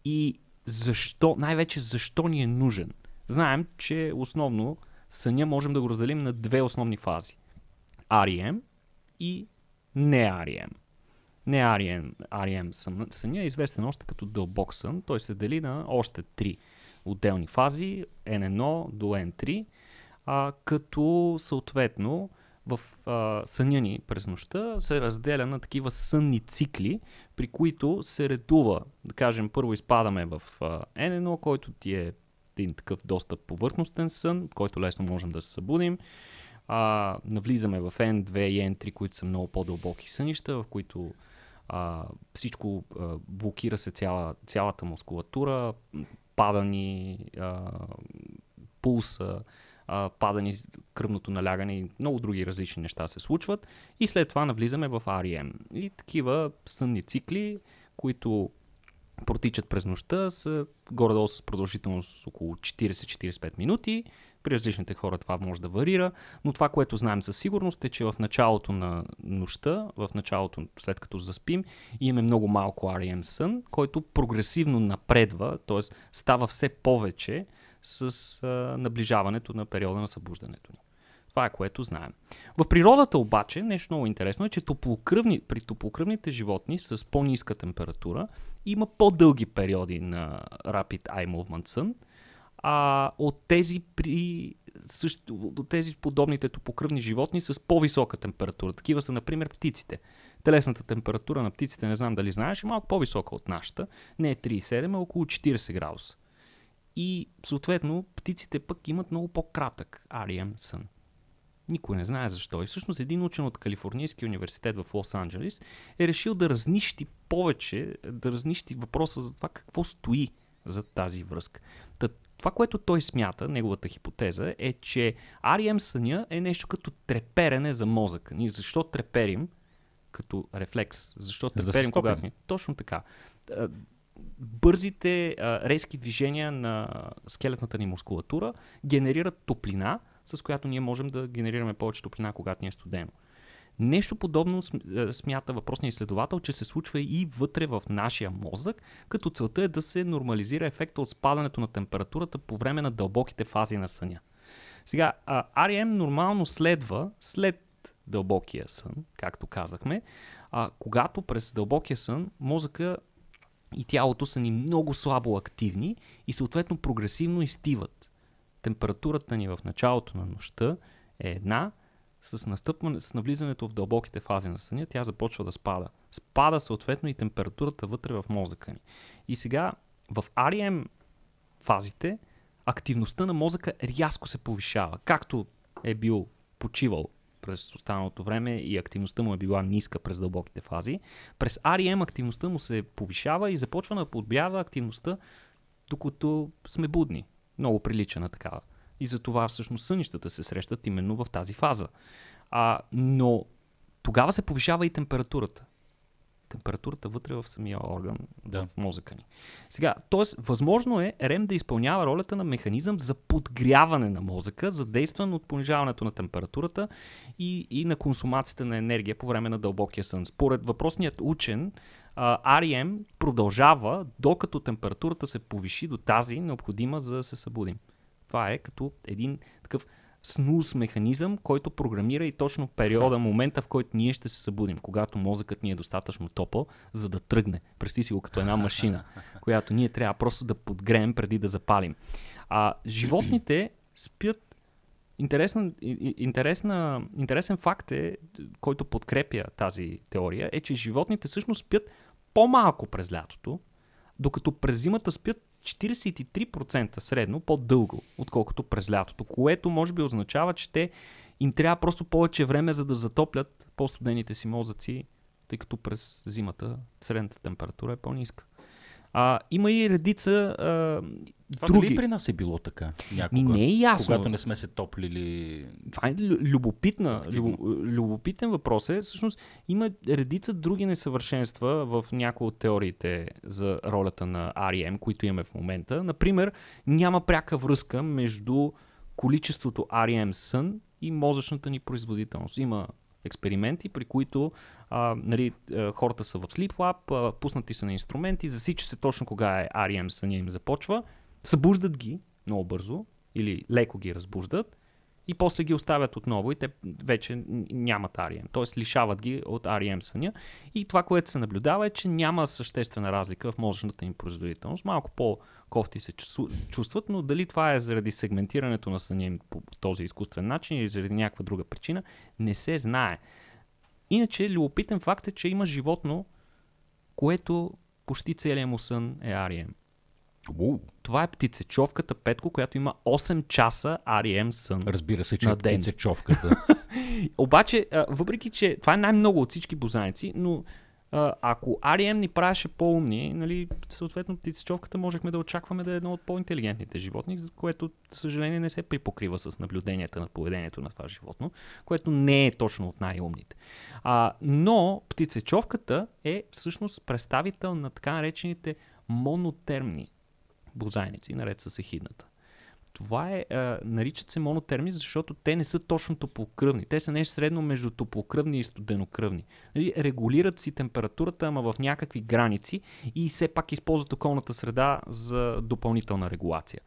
и защо, най-вече защо ни е нужен. Знаем, че основно съня можем да го разделим на две основни фази. REM и не REM. Не REM, REM съня е известен още като дълбок сън. Той се дели на още три отделни фази, N1 до N3, а, като съответно в а, съня ни през нощта се разделя на такива сънни цикли, при които се редува. Да кажем, първо изпадаме в а, N1, който ти е един такъв доста повърхностен сън, който лесно можем да се събудим. А, навлизаме в N2 и N3, които са много по-дълбоки сънища, в които а, всичко а, блокира се цяла, цялата мускулатура, пада ни а, пулса, а, падани, кръвното налягане и много други различни неща се случват. И след това навлизаме в REM. И такива сънни цикли, които протичат през нощта, са горе-долу с продължителност около 40-45 минути. При различните хора това може да варира, но това, което знаем със сигурност е, че в началото на нощта, в началото след като заспим, имаме много малко REM сън, който прогресивно напредва, т.е. става все повече, с а, наближаването на периода на събуждането ни. Това е което знаем. В природата обаче нещо много интересно е, че топлокръвни, при топлокръвните животни с по-ниска температура има по-дълги периоди на rapid eye movement sun, а от тези при също, от тези подобните топокръвни животни с по-висока температура. Такива са, например, птиците. Телесната температура на птиците, не знам дали знаеш, е малко по-висока от нашата. Не е 37, а около 40 градуса. И съответно птиците пък имат много по-кратък REM сън. Никой не знае защо. И всъщност един учен от Калифорнийския университет в Лос-Анджелес е решил да разнищи повече, да разнищи въпроса за това какво стои за тази връзка. Та, това, което той смята, неговата хипотеза, е, че REM съня е нещо като треперене за мозъка. Ние защо треперим като рефлекс? Защо треперим, да когато ни... Точно така. Е, бързите а, резки движения на скелетната ни мускулатура генерират топлина, с която ние можем да генерираме повече топлина, когато ни е студено. Нещо подобно смята въпросният изследовател, че се случва и вътре в нашия мозък, като целта е да се нормализира ефекта от спадането на температурата по време на дълбоките фази на съня. Сега, REM нормално следва след дълбокия сън, както казахме, а, когато през дълбокия сън мозъка и тялото са ни много слабо активни и съответно прогресивно изтиват. Температурата ни в началото на нощта е една, с, настъпване, с навлизането в дълбоките фази на съня, тя започва да спада. Спада съответно и температурата вътре в мозъка ни. И сега в REM фазите активността на мозъка рязко се повишава. Както е бил почивал през останалото време и активността му е била ниска през дълбоките фази. През REM активността му се повишава и започва да подбява активността, докато сме будни. Много прилича на такава. И затова всъщност сънищата се срещат именно в тази фаза. А, но тогава се повишава и температурата температурата вътре в самия орган, да. в мозъка ни. Сега, т.е. възможно е РЕМ да изпълнява ролята на механизъм за подгряване на мозъка, задействан от понижаването на температурата и, и на консумацията на енергия по време на дълбокия сън. Според въпросният учен, REM продължава докато температурата се повиши до тази необходима за да се събудим. Това е като един такъв снус механизъм, който програмира и точно периода, момента в който ние ще се събудим, когато мозъкът ни е достатъчно топъл, за да тръгне. Прести си го като една машина, която ние трябва просто да подгреем преди да запалим. А животните спят Интересна, интересна, интересен факт е, който подкрепя тази теория, е, че животните всъщност спят по-малко през лятото, докато през зимата спят 43% средно по-дълго, отколкото през лятото, което може би означава, че те им трябва просто повече време, за да затоплят по-студените си мозъци, тъй като през зимата средната температура е по-ниска. А, има и редица а, това други. при нас е било така някога? не е ясно. Когато не сме се топлили... Това е любопитна, люб, любопитен въпрос е. Всъщност има редица други несъвършенства в някои от теориите за ролята на REM, които имаме в момента. Например, няма пряка връзка между количеството REM сън и мозъчната ни производителност. Има експерименти, при които а, нали, хората са в Sleep Lab, а, пуснати са на инструменти, засича се точно кога е REM съня им започва, събуждат ги много бързо или леко ги разбуждат и после ги оставят отново и те вече нямат REM. т.е. лишават ги от REM съня. И това, което се наблюдава е, че няма съществена разлика в мозъчната им производителност. Малко по- кофти се чувстват, но дали това е заради сегментирането на съня им по този изкуствен начин или заради някаква друга причина, не се знае. Иначе любопитен факт е, че има животно, което почти целият му сън е арием. E Уу. Това е птицечовката Петко, която има 8 часа арием e сън. Разбира се, че е птицечовката. Обаче, въпреки че това е най-много от всички бозайници, но ако Арием e ни правеше по-умни, нали, съответно птицечовката можехме да очакваме да е едно от по-интелигентните животни, което, за съжаление, не се припокрива с наблюденията на поведението на това животно, което не е точно от най-умните. А, но птицечовката е всъщност представител на така наречените монотермни бозайници, наред с ехидната. Това е, а, наричат се монотерми, защото те не са точно топлокръвни. Те са нещо средно между топлокръвни и студенокръвни. Нали, регулират си температурата, ама в някакви граници и все пак използват околната среда за допълнителна регулация.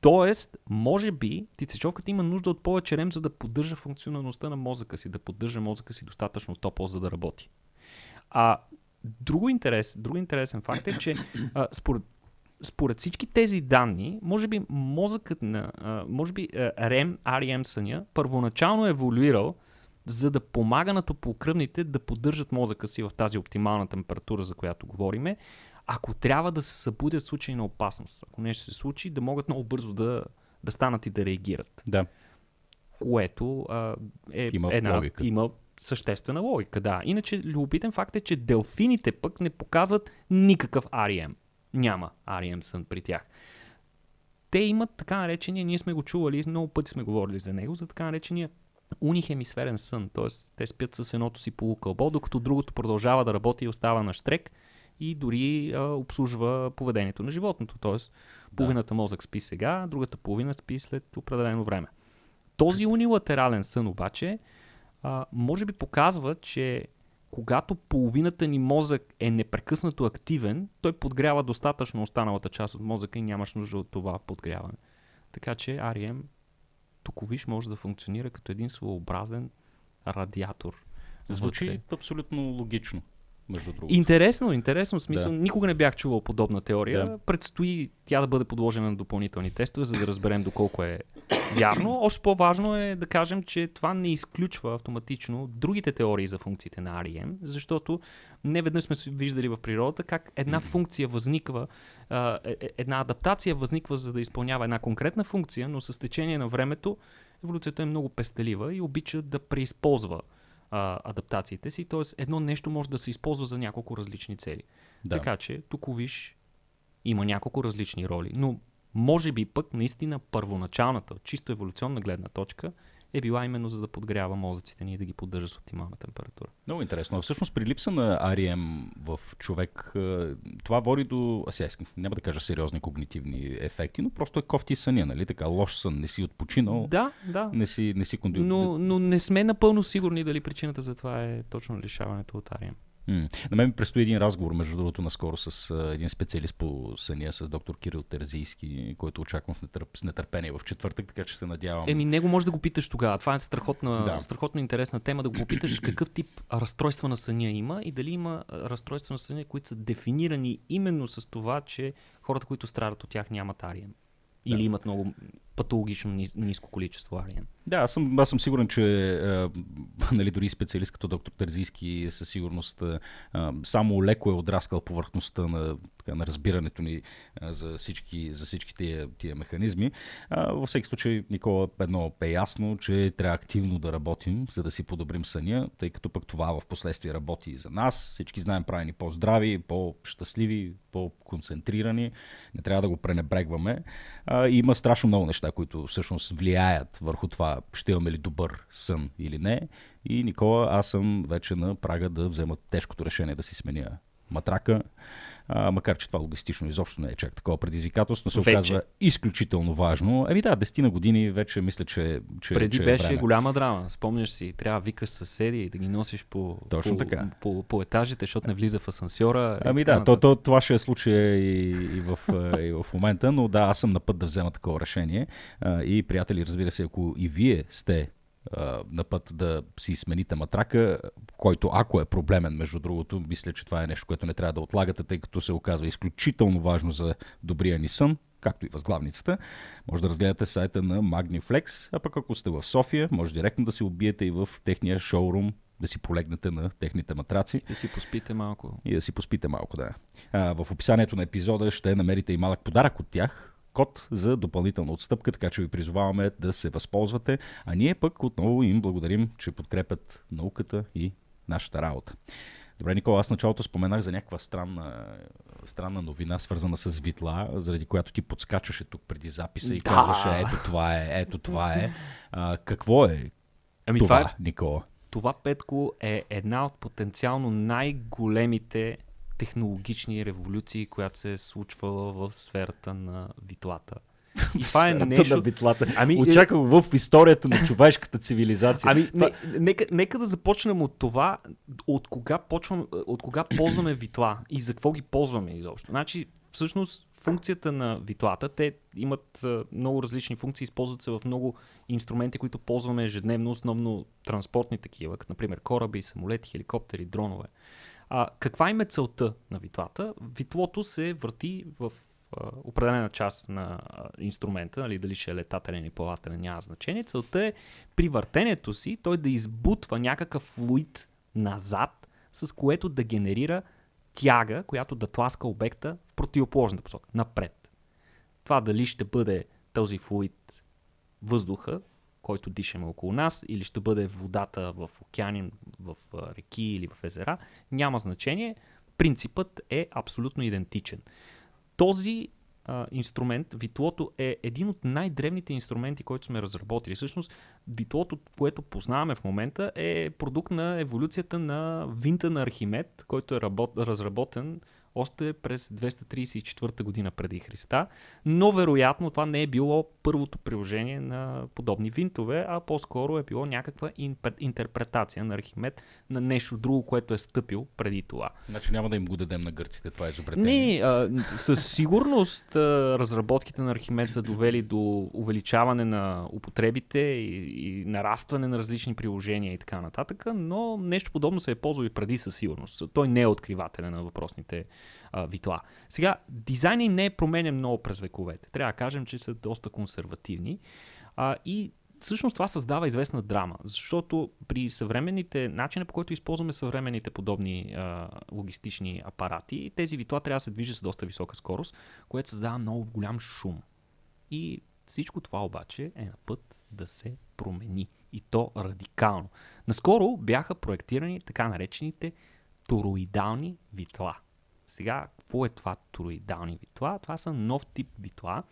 Тоест, може би, тицечовката има нужда от повече рем, за да поддържа функционалността на мозъка си, да поддържа мозъка си достатъчно топло, за да работи. А друго интерес, друг интересен факт е, че а, според според всички тези данни, може би мозъкът на, може би REM, REM съня, първоначално е еволюирал, за да помага на топлокръвните да поддържат мозъка си в тази оптимална температура, за която говориме, ако трябва да се събудят в случай на опасност. Ако нещо се случи, да могат много бързо да, да станат и да реагират. Да. Което а, е има една, логика. Има съществена логика, да. Иначе любопитен факт е, че делфините пък не показват никакъв REM няма R.E.M. сън при тях. Те имат така наречения, ние сме го чували, много пъти сме говорили за него, за така наречения унихемисферен сън, т.е. те спят с едното си полукълбо, докато другото продължава да работи и остава на штрек и дори а, обслужва поведението на животното. Т.е. половината да. мозък спи сега, другата половина спи след определено време. Този унилатерален сън обаче а, може би показва, че когато половината ни мозък е непрекъснато активен, той подгрява достатъчно останалата част от мозъка и нямаш нужда от това подгряване. Така че Арием, e токовиш може да функционира като един своеобразен радиатор. Звучи вътре. абсолютно логично между другото. Интересно, интересно. В смисъл, да. никога не бях чувал подобна теория. Да. Предстои тя да бъде подложена на допълнителни тестове, за да разберем доколко е вярно. Още по-важно е да кажем, че това не изключва автоматично другите теории за функциите на REM, защото не веднъж сме виждали в природата как една функция възниква, е, е, една адаптация възниква за да изпълнява една конкретна функция, но с течение на времето еволюцията е много пестелива и обича да преизползва а, адаптациите си. Тоест, едно нещо може да се използва за няколко различни цели. Да. Така че, тук виж, има няколко различни роли. Но, може би пък, наистина, първоначалната, чисто еволюционна гледна точка е била именно за да подгрява мозъците ни и да ги поддържа с оптимална температура. Много интересно. А всъщност при липса на Арием e в човек, това води до, сега искам, няма да кажа сериозни когнитивни ефекти, но просто е кофти съня, нали? Така, лош сън, не си отпочинал. Да, да. Не си, не си конди... но, но не сме напълно сигурни дали причината за това е точно лишаването от Арием. На мен ми предстои един разговор, между другото, наскоро с а, един специалист по съня, с доктор Кирил Терзийски, който очаквам с, нетърп, с нетърпение в четвъртък, така че се надявам. Еми, него може да го питаш тогава. Това е страхотна, да. страхотно интересна тема, да го попиташ какъв тип разстройства на съня има и дали има разстройства на съня, които са дефинирани именно с това, че хората, които страдат от тях, нямат ариен. Или да. имат много патологично ниско количество ариен. Да, аз съм, аз съм сигурен, че а, нали, дори специалист като доктор Терзийски със сигурност а, само леко е отраскал повърхността на, така, на разбирането ни а, за всички, за всички тия, тия механизми. А, във всеки случай, Никола, едно е ясно, че трябва активно да работим, за да си подобрим съня, тъй като пък това в последствие работи и за нас. Всички знаем правени по-здрави, по-щастливи, по-концентрирани. Не трябва да го пренебрегваме. А, има страшно много неща, неща, които всъщност влияят върху това, ще имаме ли добър сън или не. И Никола, аз съм вече на прага да взема тежкото решение да си сменя матрака а, макар че това логистично изобщо не е чак такова предизвикателство, се вече. оказва изключително важно. Еми да, десетина години вече мисля, че. че Преди че е беше време. голяма драма. Спомняш си, трябва да викаш съседи и да ги носиш по, Точно по, така. По, по, по етажите, защото не влиза в асансьора. Ами да, то, то, това ще е случая и, и, в, е, и в момента, но да, аз съм на път да взема такова решение. А, и приятели, разбира се, ако и вие сте на път да си смените матрака, който ако е проблемен, между другото, мисля, че това е нещо, което не трябва да отлагате, тъй като се оказва изключително важно за добрия ни сън, както и възглавницата. Може да разгледате сайта на Magniflex, а пък ако сте в София, може директно да се убиете и в техния шоурум да си полегнете на техните матраци. И да си поспите малко. И да си поспите малко, да. А, в описанието на епизода ще намерите и малък подарък от тях, код за допълнителна отстъпка, така че ви призоваваме да се възползвате. А ние пък отново им благодарим, че подкрепят науката и нашата работа. Добре, Никола, аз началото споменах за някаква странна, странна новина, свързана с Витла, заради която ти подскачаше тук преди записа и да. казваше, ето това е, ето това е. А, какво е ами това, това, е Никола? Това, Петко, е една от потенциално най-големите технологични революции, която се е случвала в сферата на витлата. И това е нещо... на битлата. Ами, Очаквам в историята на човешката цивилизация. Ами, това... не, нека, нека да започнем от това, от кога, почвам, от кога ползваме витла и за какво ги ползваме изобщо. Значи, всъщност, функцията на витлата, те имат много различни функции, използват се в много инструменти, които ползваме ежедневно, основно транспортни такива, като например кораби, самолети, хеликоптери, дронове. А, каква им е целта на витлата? Витлото се върти в а, определена част на а, инструмента, нали, дали ще е летателен или плавателен, няма значение. Целта е при въртенето си той да избутва някакъв флуид назад, с което да генерира тяга, която да тласка обекта в противоположната посока, напред. Това дали ще бъде този флуид въздуха, който дишаме около нас, или ще бъде водата в океани, в реки или в езера, няма значение. Принципът е абсолютно идентичен. Този а, инструмент, витлото, е един от най-древните инструменти, които сме разработили. Всъщност, витлото, което познаваме в момента, е продукт на еволюцията на винта на Архимед, който е работ, разработен още през 234 година преди Христа, но вероятно това не е било първото приложение на подобни винтове, а по-скоро е било някаква интерпретация на Архимед на нещо друго, което е стъпил преди това. Значи няма да им го дадем на гърците, това е изобретение. Не, а, със сигурност а, разработките на Архимед са довели до увеличаване на употребите и, и нарастване на различни приложения и така нататък, но нещо подобно се е ползвало и преди със сигурност. Той не е откривателен на въпросните а, витла. Сега, дизайна им не е променен много през вековете. Трябва да кажем, че са доста консервативни. А, и всъщност това създава известна драма, защото при съвременните, начина по който използваме съвременните подобни а, логистични апарати, тези витла трябва да се движат с доста висока скорост, което създава много голям шум. И всичко това обаче е на път да се промени. И то радикално. Наскоро бяха проектирани така наречените тороидални витла – сега, какво е това тороидални витла? Това са нов тип витла,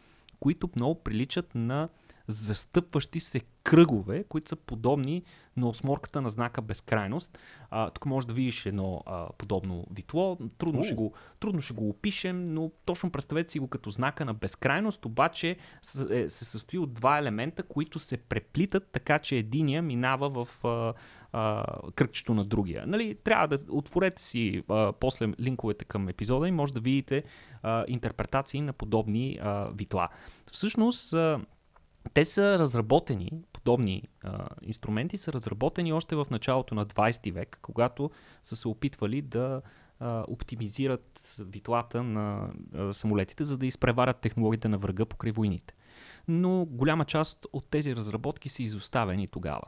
които много приличат на застъпващи се кръгове, които са подобни на осморката на знака безкрайност. А, тук може да видиш едно а, подобно витло. Трудно, ще го, трудно ще го опишем, но точно представете си го като знака на безкрайност, обаче се, се състои от два елемента, които се преплитат, така че единия минава в а, а, кръгчето на другия. Нали, трябва да отворете си а, после линковете към епизода и може да видите а, интерпретации на подобни а, витла. Всъщност, а, те са разработени, подобни а, инструменти са разработени още в началото на 20 век, когато са се опитвали да а, оптимизират витлата на а, самолетите, за да изпреварят технологията на врага покрай войните. Но голяма част от тези разработки са изоставени тогава.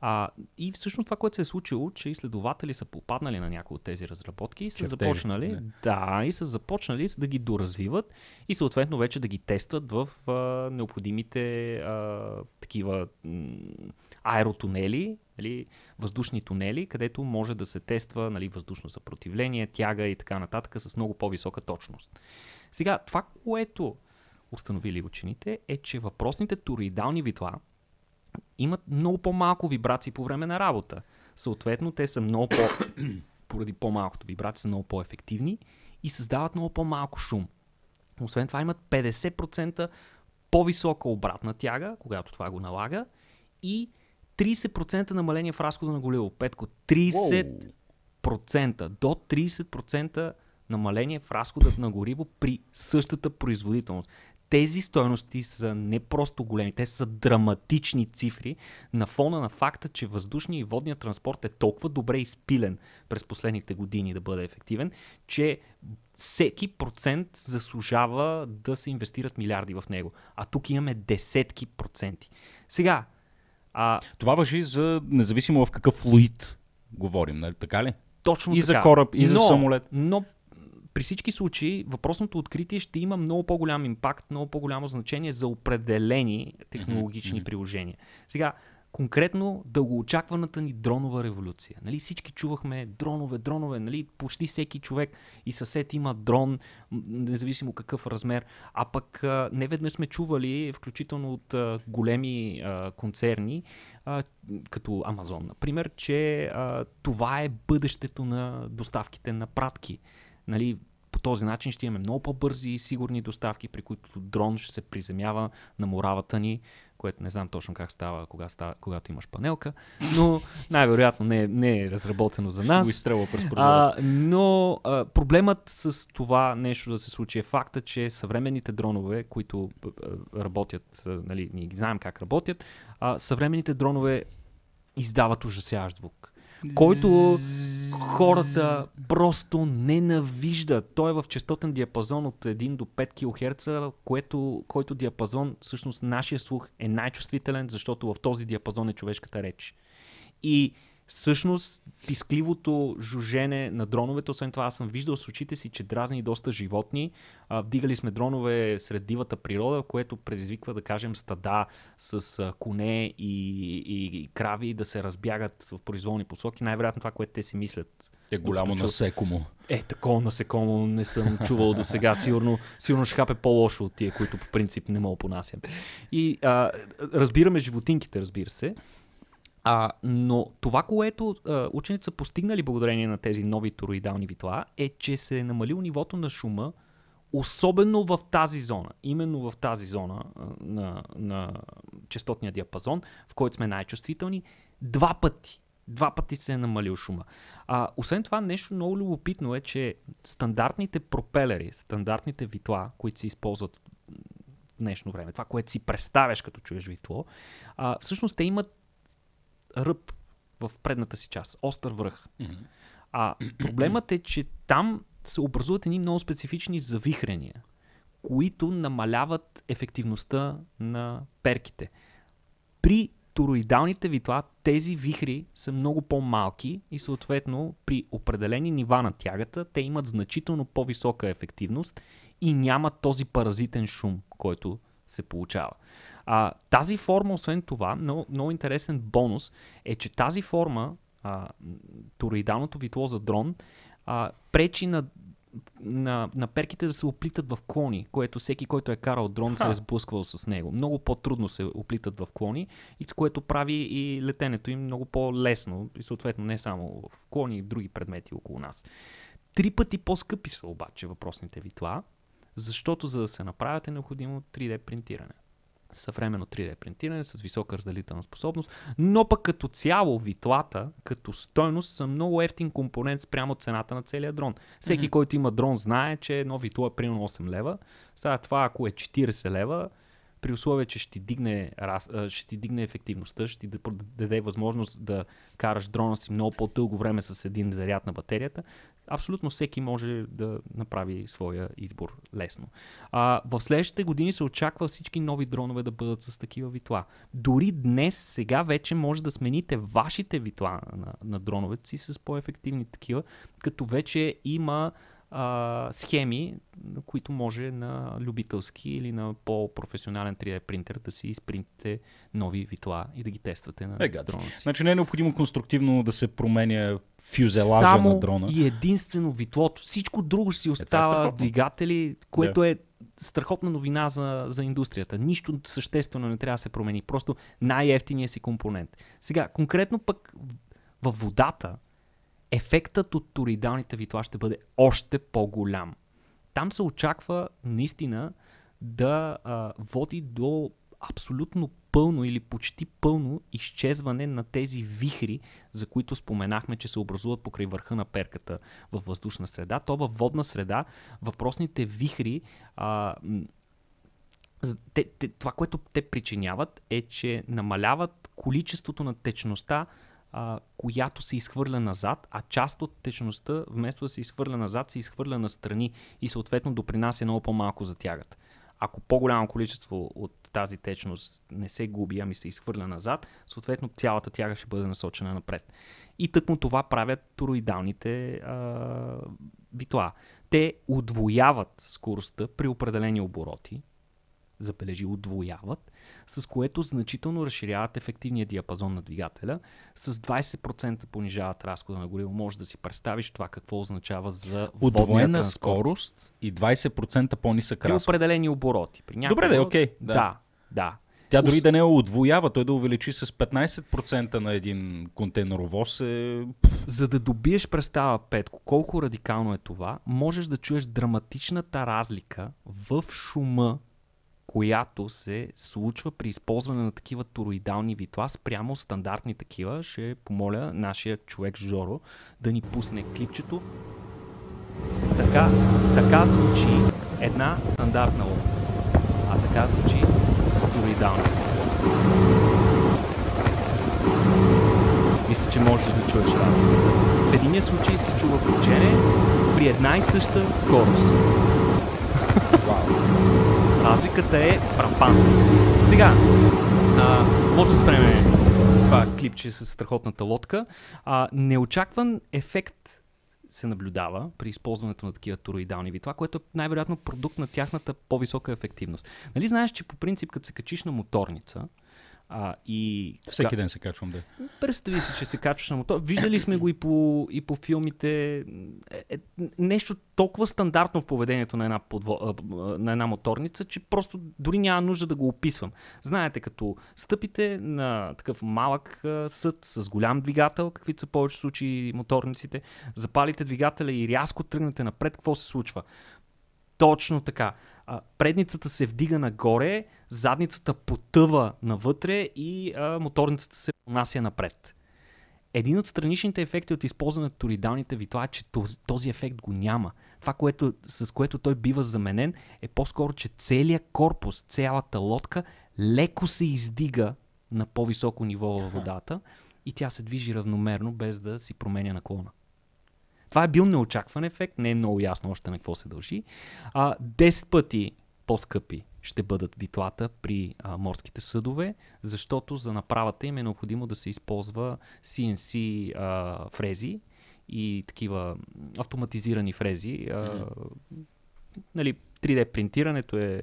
А, и всъщност това, което се е случило, че изследователи са попаднали на някои от тези разработки и са Чертежи, започнали, не. да, и са започнали да ги доразвиват и съответно вече да ги тестват в а, необходимите а, такива м- аеротунели, нали, въздушни тунели, където може да се тества нали, въздушно съпротивление, тяга и така нататък с много по-висока точност. Сега, това, което установили учените е, че въпросните туридални витла, имат много по-малко вибрации по време на работа. Съответно, те са много по... поради по-малкото вибрации са много по-ефективни и създават много по-малко шум. Освен това имат 50% по-висока обратна тяга, когато това го налага, и 30% намаление в разхода на голево. Петко, 30% wow. до 30% намаление в разходът на гориво при същата производителност тези стоености са не просто големи, те са драматични цифри на фона на факта, че въздушния и водния транспорт е толкова добре изпилен през последните години да бъде ефективен, че всеки процент заслужава да се инвестират милиарди в него. А тук имаме десетки проценти. Сега. А... Това въжи за независимо в какъв флуид говорим, нали? така ли? Точно и така. за кораб, и но, за самолет. Но при всички случаи въпросното откритие ще има много по-голям импакт, много по-голямо значение за определени технологични mm-hmm. приложения. Сега, конкретно дългоочакваната ни дронова революция. Нали, всички чувахме дронове, дронове, нали, почти всеки човек и съсед има дрон, независимо какъв размер. А пък неведнъж сме чували, включително от големи концерни, като Амазон, например, че това е бъдещето на доставките на пратки. Нали, по този начин ще имаме много по-бързи и сигурни доставки, при които дрон ще се приземява на моравата ни, което не знам точно как става, кога става когато имаш панелка, но най-вероятно не, е, не е разработено за нас. Го през а, но а, проблемът с това нещо да се случи е факта, че съвременните дронове, които а, работят, а, нали, ние знаем как работят, а, съвременните дронове издават ужасяващ звук който хората просто ненавиждат. Той е в частотен диапазон от 1 до 5 кГц, което, който диапазон, всъщност нашия слух е най-чувствителен, защото в този диапазон е човешката реч. И Всъщност, пискливото жужене на дроновете, освен това аз съм виждал с очите си, че дразни доста животни. А, вдигали сме дронове сред дивата природа, което предизвиква, да кажем, стада с а, коне и, и, и крави да се разбягат в произволни посоки. Най-вероятно това, което те си мислят. Е голямо Докато насекомо. Е, такова насекомо не съм чувал до сега. Сигурно, сигурно ще хапе по-лошо от тия, които по принцип не мога понасям. И а, разбираме животинките, разбира се. А, но това, което а, учените са постигнали благодарение на тези нови тороидални витла, е, че се е намалил нивото на шума, особено в тази зона, именно в тази зона а, на, на частотния диапазон, в който сме най-чувствителни, два пъти. Два пъти се е намалил шума. А, освен това, нещо много любопитно е, че стандартните пропелери, стандартните витла, които се използват в днешно време, това, което си представяш като чуеш витло, а, всъщност те имат ръб в предната си част, остър връх. Mm-hmm. А проблемът е, че там се образуват едни много специфични завихрения, които намаляват ефективността на перките. При туроидалните витла тези вихри са много по-малки и съответно при определени нива на тягата те имат значително по-висока ефективност и нямат този паразитен шум, който се получава. А, тази форма, освен това, много, много интересен бонус е, че тази форма, а, тороидалното витло за дрон, а, пречи на на, на перките да се оплитат в клони, което всеки, който е карал дрон, Ха. се е сблъсквал с него. Много по-трудно се оплитат в клони, и с което прави и летенето им много по-лесно. И съответно не само в клони, и в други предмети около нас. Три пъти по-скъпи са обаче въпросните витла, защото за да се направят е необходимо 3D принтиране съвременно 3D принтиране с висока разделителна способност, но пък като цяло витлата, като стойност са много ефтин компонент спрямо цената на целия дрон. Всеки, mm-hmm. който има дрон, знае, че едно витло е примерно 8 лева. Сега това, ако е 40 лева, при условие, че ще ти дигне, ще ти дигне ефективността, ще ти даде възможност да караш дрона си много по-дълго време с един заряд на батерията, абсолютно всеки може да направи своя избор лесно. А, в следващите години се очаква всички нови дронове да бъдат с такива витла. Дори днес, сега вече може да смените вашите витла на, на дроновете си с по-ефективни такива, като вече има а, схеми, които може на любителски или на по-професионален 3D принтер да си изпринтите нови витла и да ги тествате на е, дрона си. Значи не е необходимо конструктивно да се променя фюзелажа Само на дрона. и единствено витлото. Всичко друго си е, е остава е, двигатели, което yeah. е страхотна новина за, за индустрията. Нищо съществено не трябва да се промени. Просто най-ефтиният си компонент. Сега, конкретно пък във водата, ефектът от туридалните витла ще бъде още по-голям. Там се очаква наистина да а, води до абсолютно пълно или почти пълно изчезване на тези вихри, за които споменахме, че се образуват покрай върха на перката във въздушна среда, то във водна среда въпросните вихри, а, те, те, това, което те причиняват е, че намаляват количеството на течността а, която се изхвърля назад, а част от течността, вместо да се изхвърля назад, се изхвърля настрани и съответно допринася много по-малко за тягата. Ако по-голямо количество от тази течност не се губи, ами се изхвърля назад, съответно цялата тяга ще бъде насочена напред. И тъкмо това правят туроидалните а, битла. Те удвояват скоростта при определени обороти, забележи, отвояват, с което значително разширяват ефективния диапазон на двигателя. С 20% понижават разхода на гориво. Може да си представиш това какво означава за отвоена скорост и 20% по-нисък разход. При определени обороти. При някакъв... Добре, да е окей. Okay, да, да. да. Тя дори Ус... да не отвоява, той да увеличи с 15% на един контейнеровоз е... За да добиеш представа, Петко, колко радикално е това, можеш да чуеш драматичната разлика в шума която се случва при използване на такива туроидални витла спрямо стандартни такива. Ще помоля нашия човек Жоро да ни пусне клипчето. Така, така звучи една стандартна лодка. А така звучи с тороидални. Мисля, че можеш да чуеш разлика. В единия случай се чува кучене при една и съща скорост. Вау! Разликата е прапан. Сега, а, може да спреме това клипче с страхотната лодка. А, неочакван ефект се наблюдава при използването на такива туроидални витла, което е най-вероятно продукт на тяхната по-висока ефективност. Нали знаеш, че по принцип, като се качиш на моторница, а, и... Всеки ка... ден се качвам, да. Представи си, че се качваш на мотор. Виждали сме го и по, и по филмите. Е, е, нещо толкова стандартно в поведението на една, подво... на една моторница, че просто дори няма нужда да го описвам. Знаете, като стъпите на такъв малък съд с голям двигател, каквито са повече случаи моторниците, запалите двигателя и рязко тръгнете напред, какво се случва? Точно така а, предницата се вдига нагоре, задницата потъва навътре и а, моторницата се понася напред. Един от страничните ефекти от използването на ви витла е, че този ефект го няма. Това, което, с което той бива заменен, е по-скоро, че целият корпус, цялата лодка леко се издига на по-високо ниво във водата и тя се движи равномерно, без да си променя наклона. Това е бил неочакван ефект, не е много ясно още на какво се дължи. А, 10 пъти по-скъпи ще бъдат витлата при а, морските съдове, защото за направата им е необходимо да се използва CNC а, фрези и такива автоматизирани фрези. А, mm-hmm. нали, 3D принтирането е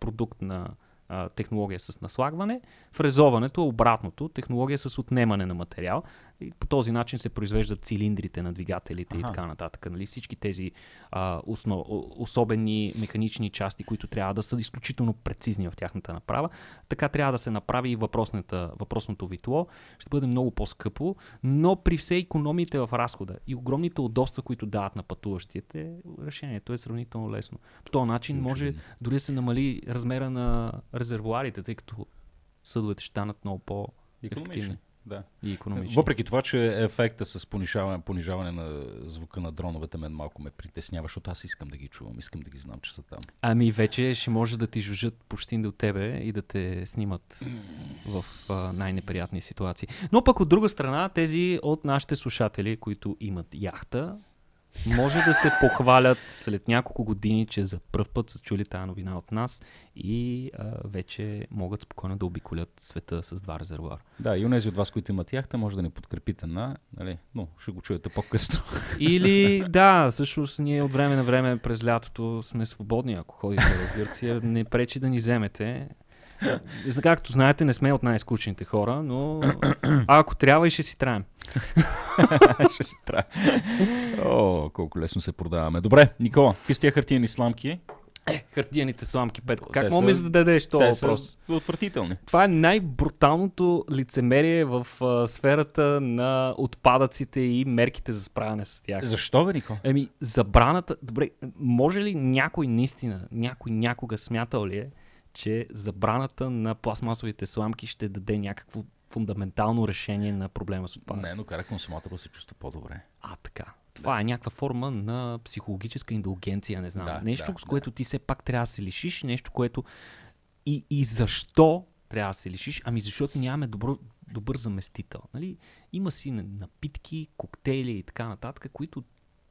продукт на а, технология с наслагване, фрезоването е обратното, технология с отнемане на материал. И по този начин се произвеждат цилиндрите на двигателите ага. и така нататък. Нали? Всички тези а, основ, особени механични части, които трябва да са изключително прецизни в тяхната направа, така трябва да се направи и въпросното витло. Ще бъде много по-скъпо, но при все економиите в разхода и огромните удобства, които дават на пътуващите, решението е сравнително лесно. По този начин може дори да се намали размера на резервуарите, тъй като съдовете ще станат много по-ефективни. Да. И економично. Въпреки това, че ефекта с понижаване, понижаване на звука на дроновете мен малко ме притеснява, защото аз искам да ги чувам, искам да ги знам, че са там. Ами вече ще може да ти жужат почти до тебе и да те снимат в а, най-неприятни ситуации. Но пък от друга страна, тези от нашите слушатели, които имат яхта, може да се похвалят след няколко години, че за първ път са чули тая новина от нас и а, вече могат спокойно да обиколят света с два резервуара. Да, и унези от вас, които имат яхта, може да ни подкрепите на, нали, но ще го чуете по-късно. Или да, всъщност ние от време на време през лятото сме свободни, ако ходите в Гърция, не пречи да ни вземете. Както знаете, не сме от най-скучните хора, но ако трябва и ще си траем. Ще се трябва. О, колко лесно се продаваме. Добре, Никола, какви сте хартияни сламки? Е, хартияните сламки, Петко. Как мога ми зададеш този въпрос? отвратителни. Това е най-бруталното лицемерие в а, сферата на отпадъците и мерките за справяне с тях. Защо бе, Нико? Еми, забраната... Добре, може ли някой наистина, някой някога смятал ли е, че забраната на пластмасовите сламки ще даде някакво фундаментално решение на проблема с отпадъците. Не, но кара консуматора се чувства по-добре. А, така. Това да. е някаква форма на психологическа индулгенция, не знам. Да, нещо, да, с което да. ти все пак трябва да се лишиш, нещо, което... И, и защо трябва да се лишиш? Ами защото нямаме добро, добър заместител. Нали? Има си напитки, коктейли и така нататък, които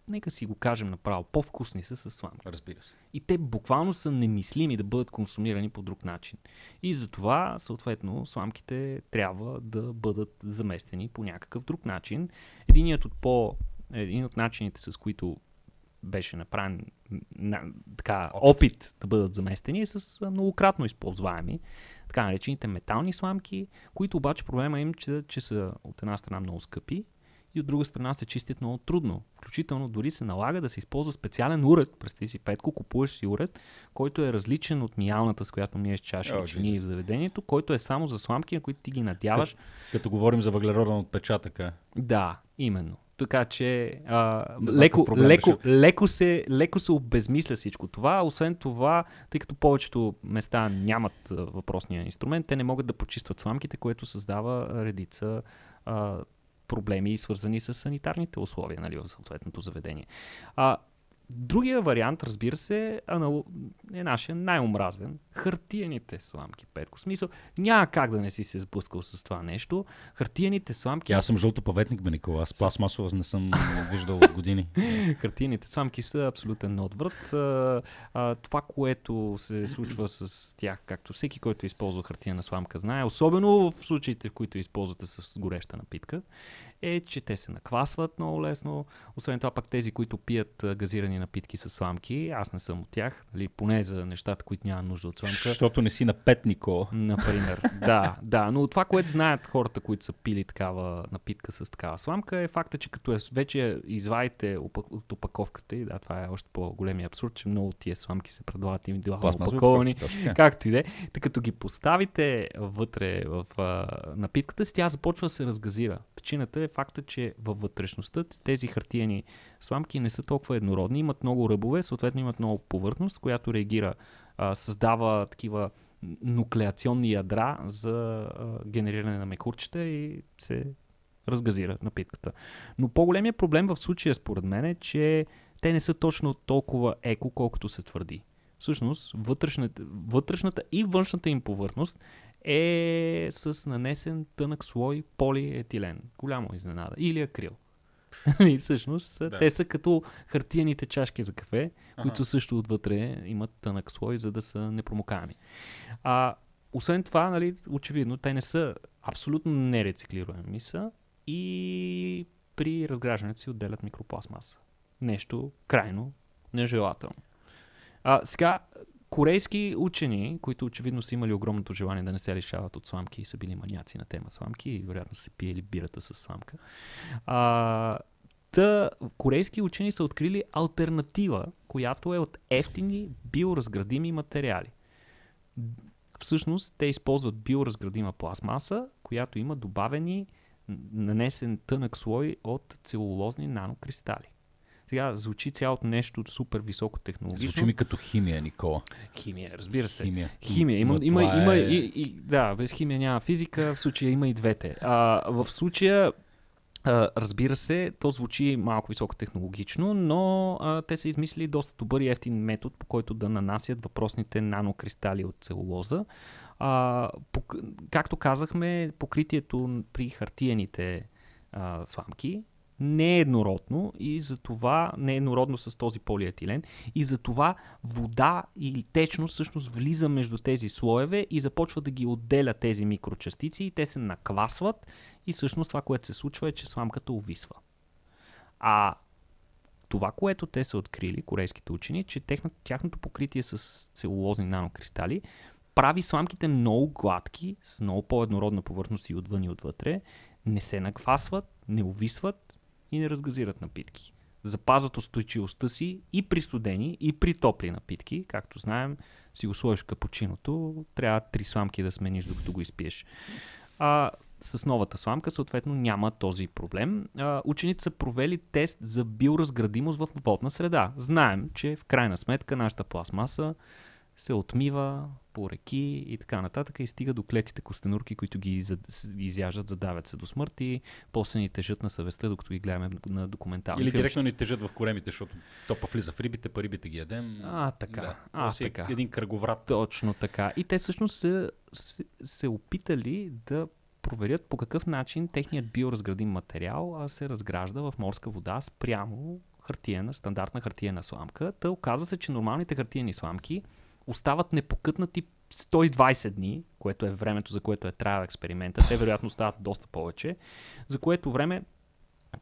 нека си го кажем направо, по-вкусни са с сламка. Разбира се. И те буквално са немислими да бъдат консумирани по друг начин. И затова, съответно, сламките трябва да бъдат заместени по някакъв друг начин. Единият от по... Един от начините, с които беше направен на, така, опит. опит да бъдат заместени е с многократно използваеми, така наречените метални сламки, които обаче проблема им, че, че са от една страна много скъпи, и от друга страна се чистят много трудно. Включително дори се налага да се използва специален уред. Представи си, Петко, купуваш си уред, който е различен от миялната, с която миеш чаша и чини в заведението, който е само за сламки, на които ти ги надяваш. Като, като говорим за въглероден отпечатък. Да, именно. Така че а, леко, проблем, леко, леко, се, леко се обезмисля всичко това. Освен това, тъй като повечето места нямат въпросния инструмент, те не могат да почистват сламките, което създава редица а, проблеми, свързани с санитарните условия нали, в съответното заведение. А Другия вариант, разбира се, е нашия най-омразен. Хартияните сламки, Петко. смисъл, няма как да не си се сблъскал с това нещо. Хартияните сламки... Аз съм жълто паветник, бе, Никола. Аз пластмасова не съм виждал от години. Хартияните сламки са абсолютен отврат. Това, което се случва с тях, както всеки, който използва хартияна сламка, знае, особено в случаите, в които използвате с гореща напитка, е, че те се наквасват много лесно. Освен това, пак тези, които пият газирани напитки с сламки. Аз не съм от тях, нали, поне за нещата, които няма нужда от сламка. Защото не си на петнико. Например, да, да. Но това, което знаят хората, които са пили такава напитка с такава сламка, е факта, че като е, вече извадите от опаковката, и да, това е още по-големия абсурд, че много от тия сламки се предлагат индивидуално опаковани, както и да е. Тъй като ги поставите вътре в а, напитката си, тя започва да се разгазира. Причината е факта, че във вътрешността тези хартиени сламки не са толкова еднородни имат много ръбове, съответно имат много повърхност, която реагира, а, създава такива нуклеационни ядра за а, генериране на мекурчета и се разгазира напитката. Но по-големия проблем в случая според мен е, че те не са точно толкова еко, колкото се твърди. Всъщност, вътрешната, вътрешната и външната им повърхност е с нанесен тънък слой полиетилен. Голямо изненада. Или акрил. и ами, всъщност да. те са като хартияните чашки за кафе, ага. които също отвътре имат тънък слой, за да са непромокаеми. А, освен това, нали, очевидно, те не са абсолютно нерециклируеми са и при разграждането си отделят микропластмаса. Нещо крайно нежелателно. А, сега, корейски учени, които очевидно са имали огромното желание да не се лишават от сламки и са били маняци на тема сламки и вероятно са пиели бирата с сламка. А, та корейски учени са открили альтернатива, която е от ефтини биоразградими материали. Всъщност те използват биоразградима пластмаса, която има добавени нанесен тънък слой от целулозни нанокристали. Сега звучи цялото нещо супер високо технологично. Звучи ми като химия, Никола. Химия, разбира се. Химия. Химия. Има, има, е... има и, и, да, без химия няма физика, в случая има и двете. А, в случая Uh, разбира се, то звучи малко високотехнологично, но а, uh, те са измислили доста добър и ефтин метод, по който да нанасят въпросните нанокристали от целулоза. А, uh, пок... Както казахме, покритието при хартияните а, сламки не е еднородно и затова не е еднородно с този полиетилен и затова вода или течност всъщност влиза между тези слоеве и започва да ги отделя тези микрочастици и те се наквасват и всъщност това, което се случва е, че сламката увисва. А това, което те са открили, корейските учени, че тяхното покритие с целулозни нанокристали прави сламките много гладки, с много по-еднородна повърхност и отвън и отвътре, не се наквасват, не увисват и не разгазират напитки. Запазват устойчивостта си и при студени, и при топли напитки. Както знаем, си го сложиш капучиното, трябва три сламки да смениш, докато го изпиеш. А, с новата сламка, съответно, няма този проблем. А, ученици са провели тест за биоразградимост в водна среда. Знаем, че в крайна сметка нашата пластмаса се отмива по реки и така нататък и стига до клетите костенурки, които ги изяжат, задавят се до смърт и после ни тежат на съвестта, докато ги гледаме на документални Или директно ни тежат в коремите, защото топа влиза в рибите, па рибите ги ядем. А, така. Да. А, а е така. Един кръговрат. Точно така. И те всъщност се, се, се опитали да проверят по какъв начин техният биоразградим материал се разгражда в морска вода спрямо хартиена, стандартна хартиена сламка. Та оказва се, че нормалните хартиени сламки – остават непокътнати 120 дни, което е времето, за което е траял експеримента. Те вероятно стават доста повече, за което време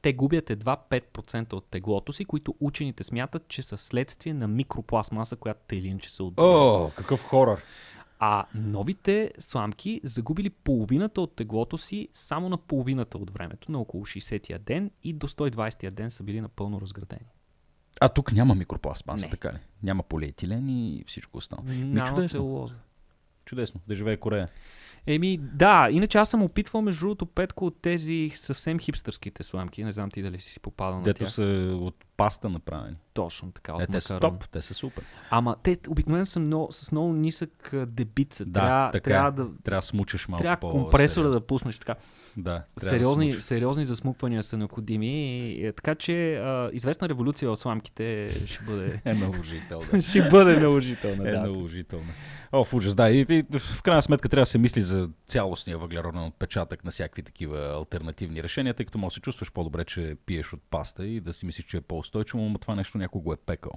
те губят едва 5% от теглото си, които учените смятат, че са следствие на микропластмаса, която те или иначе се отдава. О, какъв хорър! А новите сламки загубили половината от теглото си само на половината от времето, на около 60-я ден и до 120-я ден са били напълно разградени. А тук няма микропластмаса, не. така ли? Няма полиетилен и всичко останало. Няма целулоза. Чудесно, да живее Корея. Еми, да, иначе аз съм опитвал между другото петко от тези съвсем хипстърските сламки. Не знам ти дали си попадал на Дето тях. са от паста направени. Точно така. От е, те са топ, те са супер. Ама те обикновено са много, с много нисък дебит. Да, трябва, така, е. трябва да. Трябва да смучаш малко. Трябва компресора сериал. да пуснеш така. Да. Сериозни, да сериозни засмуквания са необходими. Е, така че а, известна революция в сламките ще бъде. е наложителна. ще бъде наложителна. Да. Е наложителна. О, в ужас, да. И, и в крайна сметка трябва да се мисли ти за цялостния въглероден отпечатък на всякакви такива альтернативни решения, тъй като може да се чувстваш по-добре, че пиеш от паста и да си мислиш, че е по-устойчиво, но това нещо някой го е пекал.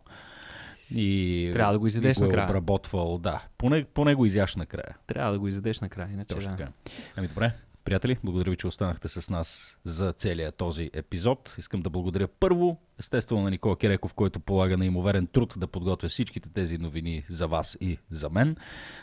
И Трябва да го изядеш го е обработвал, да. Поне, поне го изяш накрая. Трябва да го изядеш накрая, иначе Точно да. така. Ами добре, приятели, благодаря ви, че останахте с нас за целия този епизод. Искам да благодаря първо Естествено на Никола Киреков, който полага имоверен труд да подготвя всичките тези новини за вас и за мен.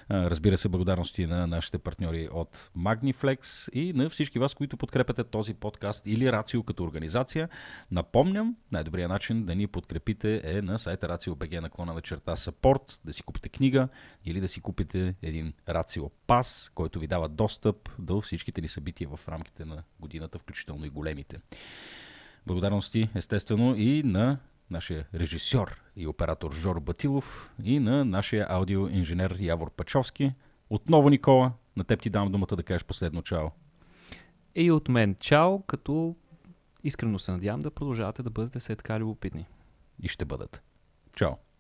Разбира се, благодарности на нашите партньори от Magniflex и на всички вас, които подкрепяте този подкаст или Рацио като организация. Напомням, най-добрият начин да ни подкрепите е на сайта RACIO.BG клона на черта support, да си купите книга или да си купите един Рацио пас, който ви дава достъп до всичките ни събития в рамките на годината, включително и големите. Благодарности, естествено, и на нашия режисьор и оператор Жор Батилов и на нашия аудиоинженер Явор Пачовски. Отново, Никола, на теб ти дам думата да кажеш последно чао. И от мен чао, като искрено се надявам да продължавате да бъдете все така любопитни. И ще бъдат. Чао!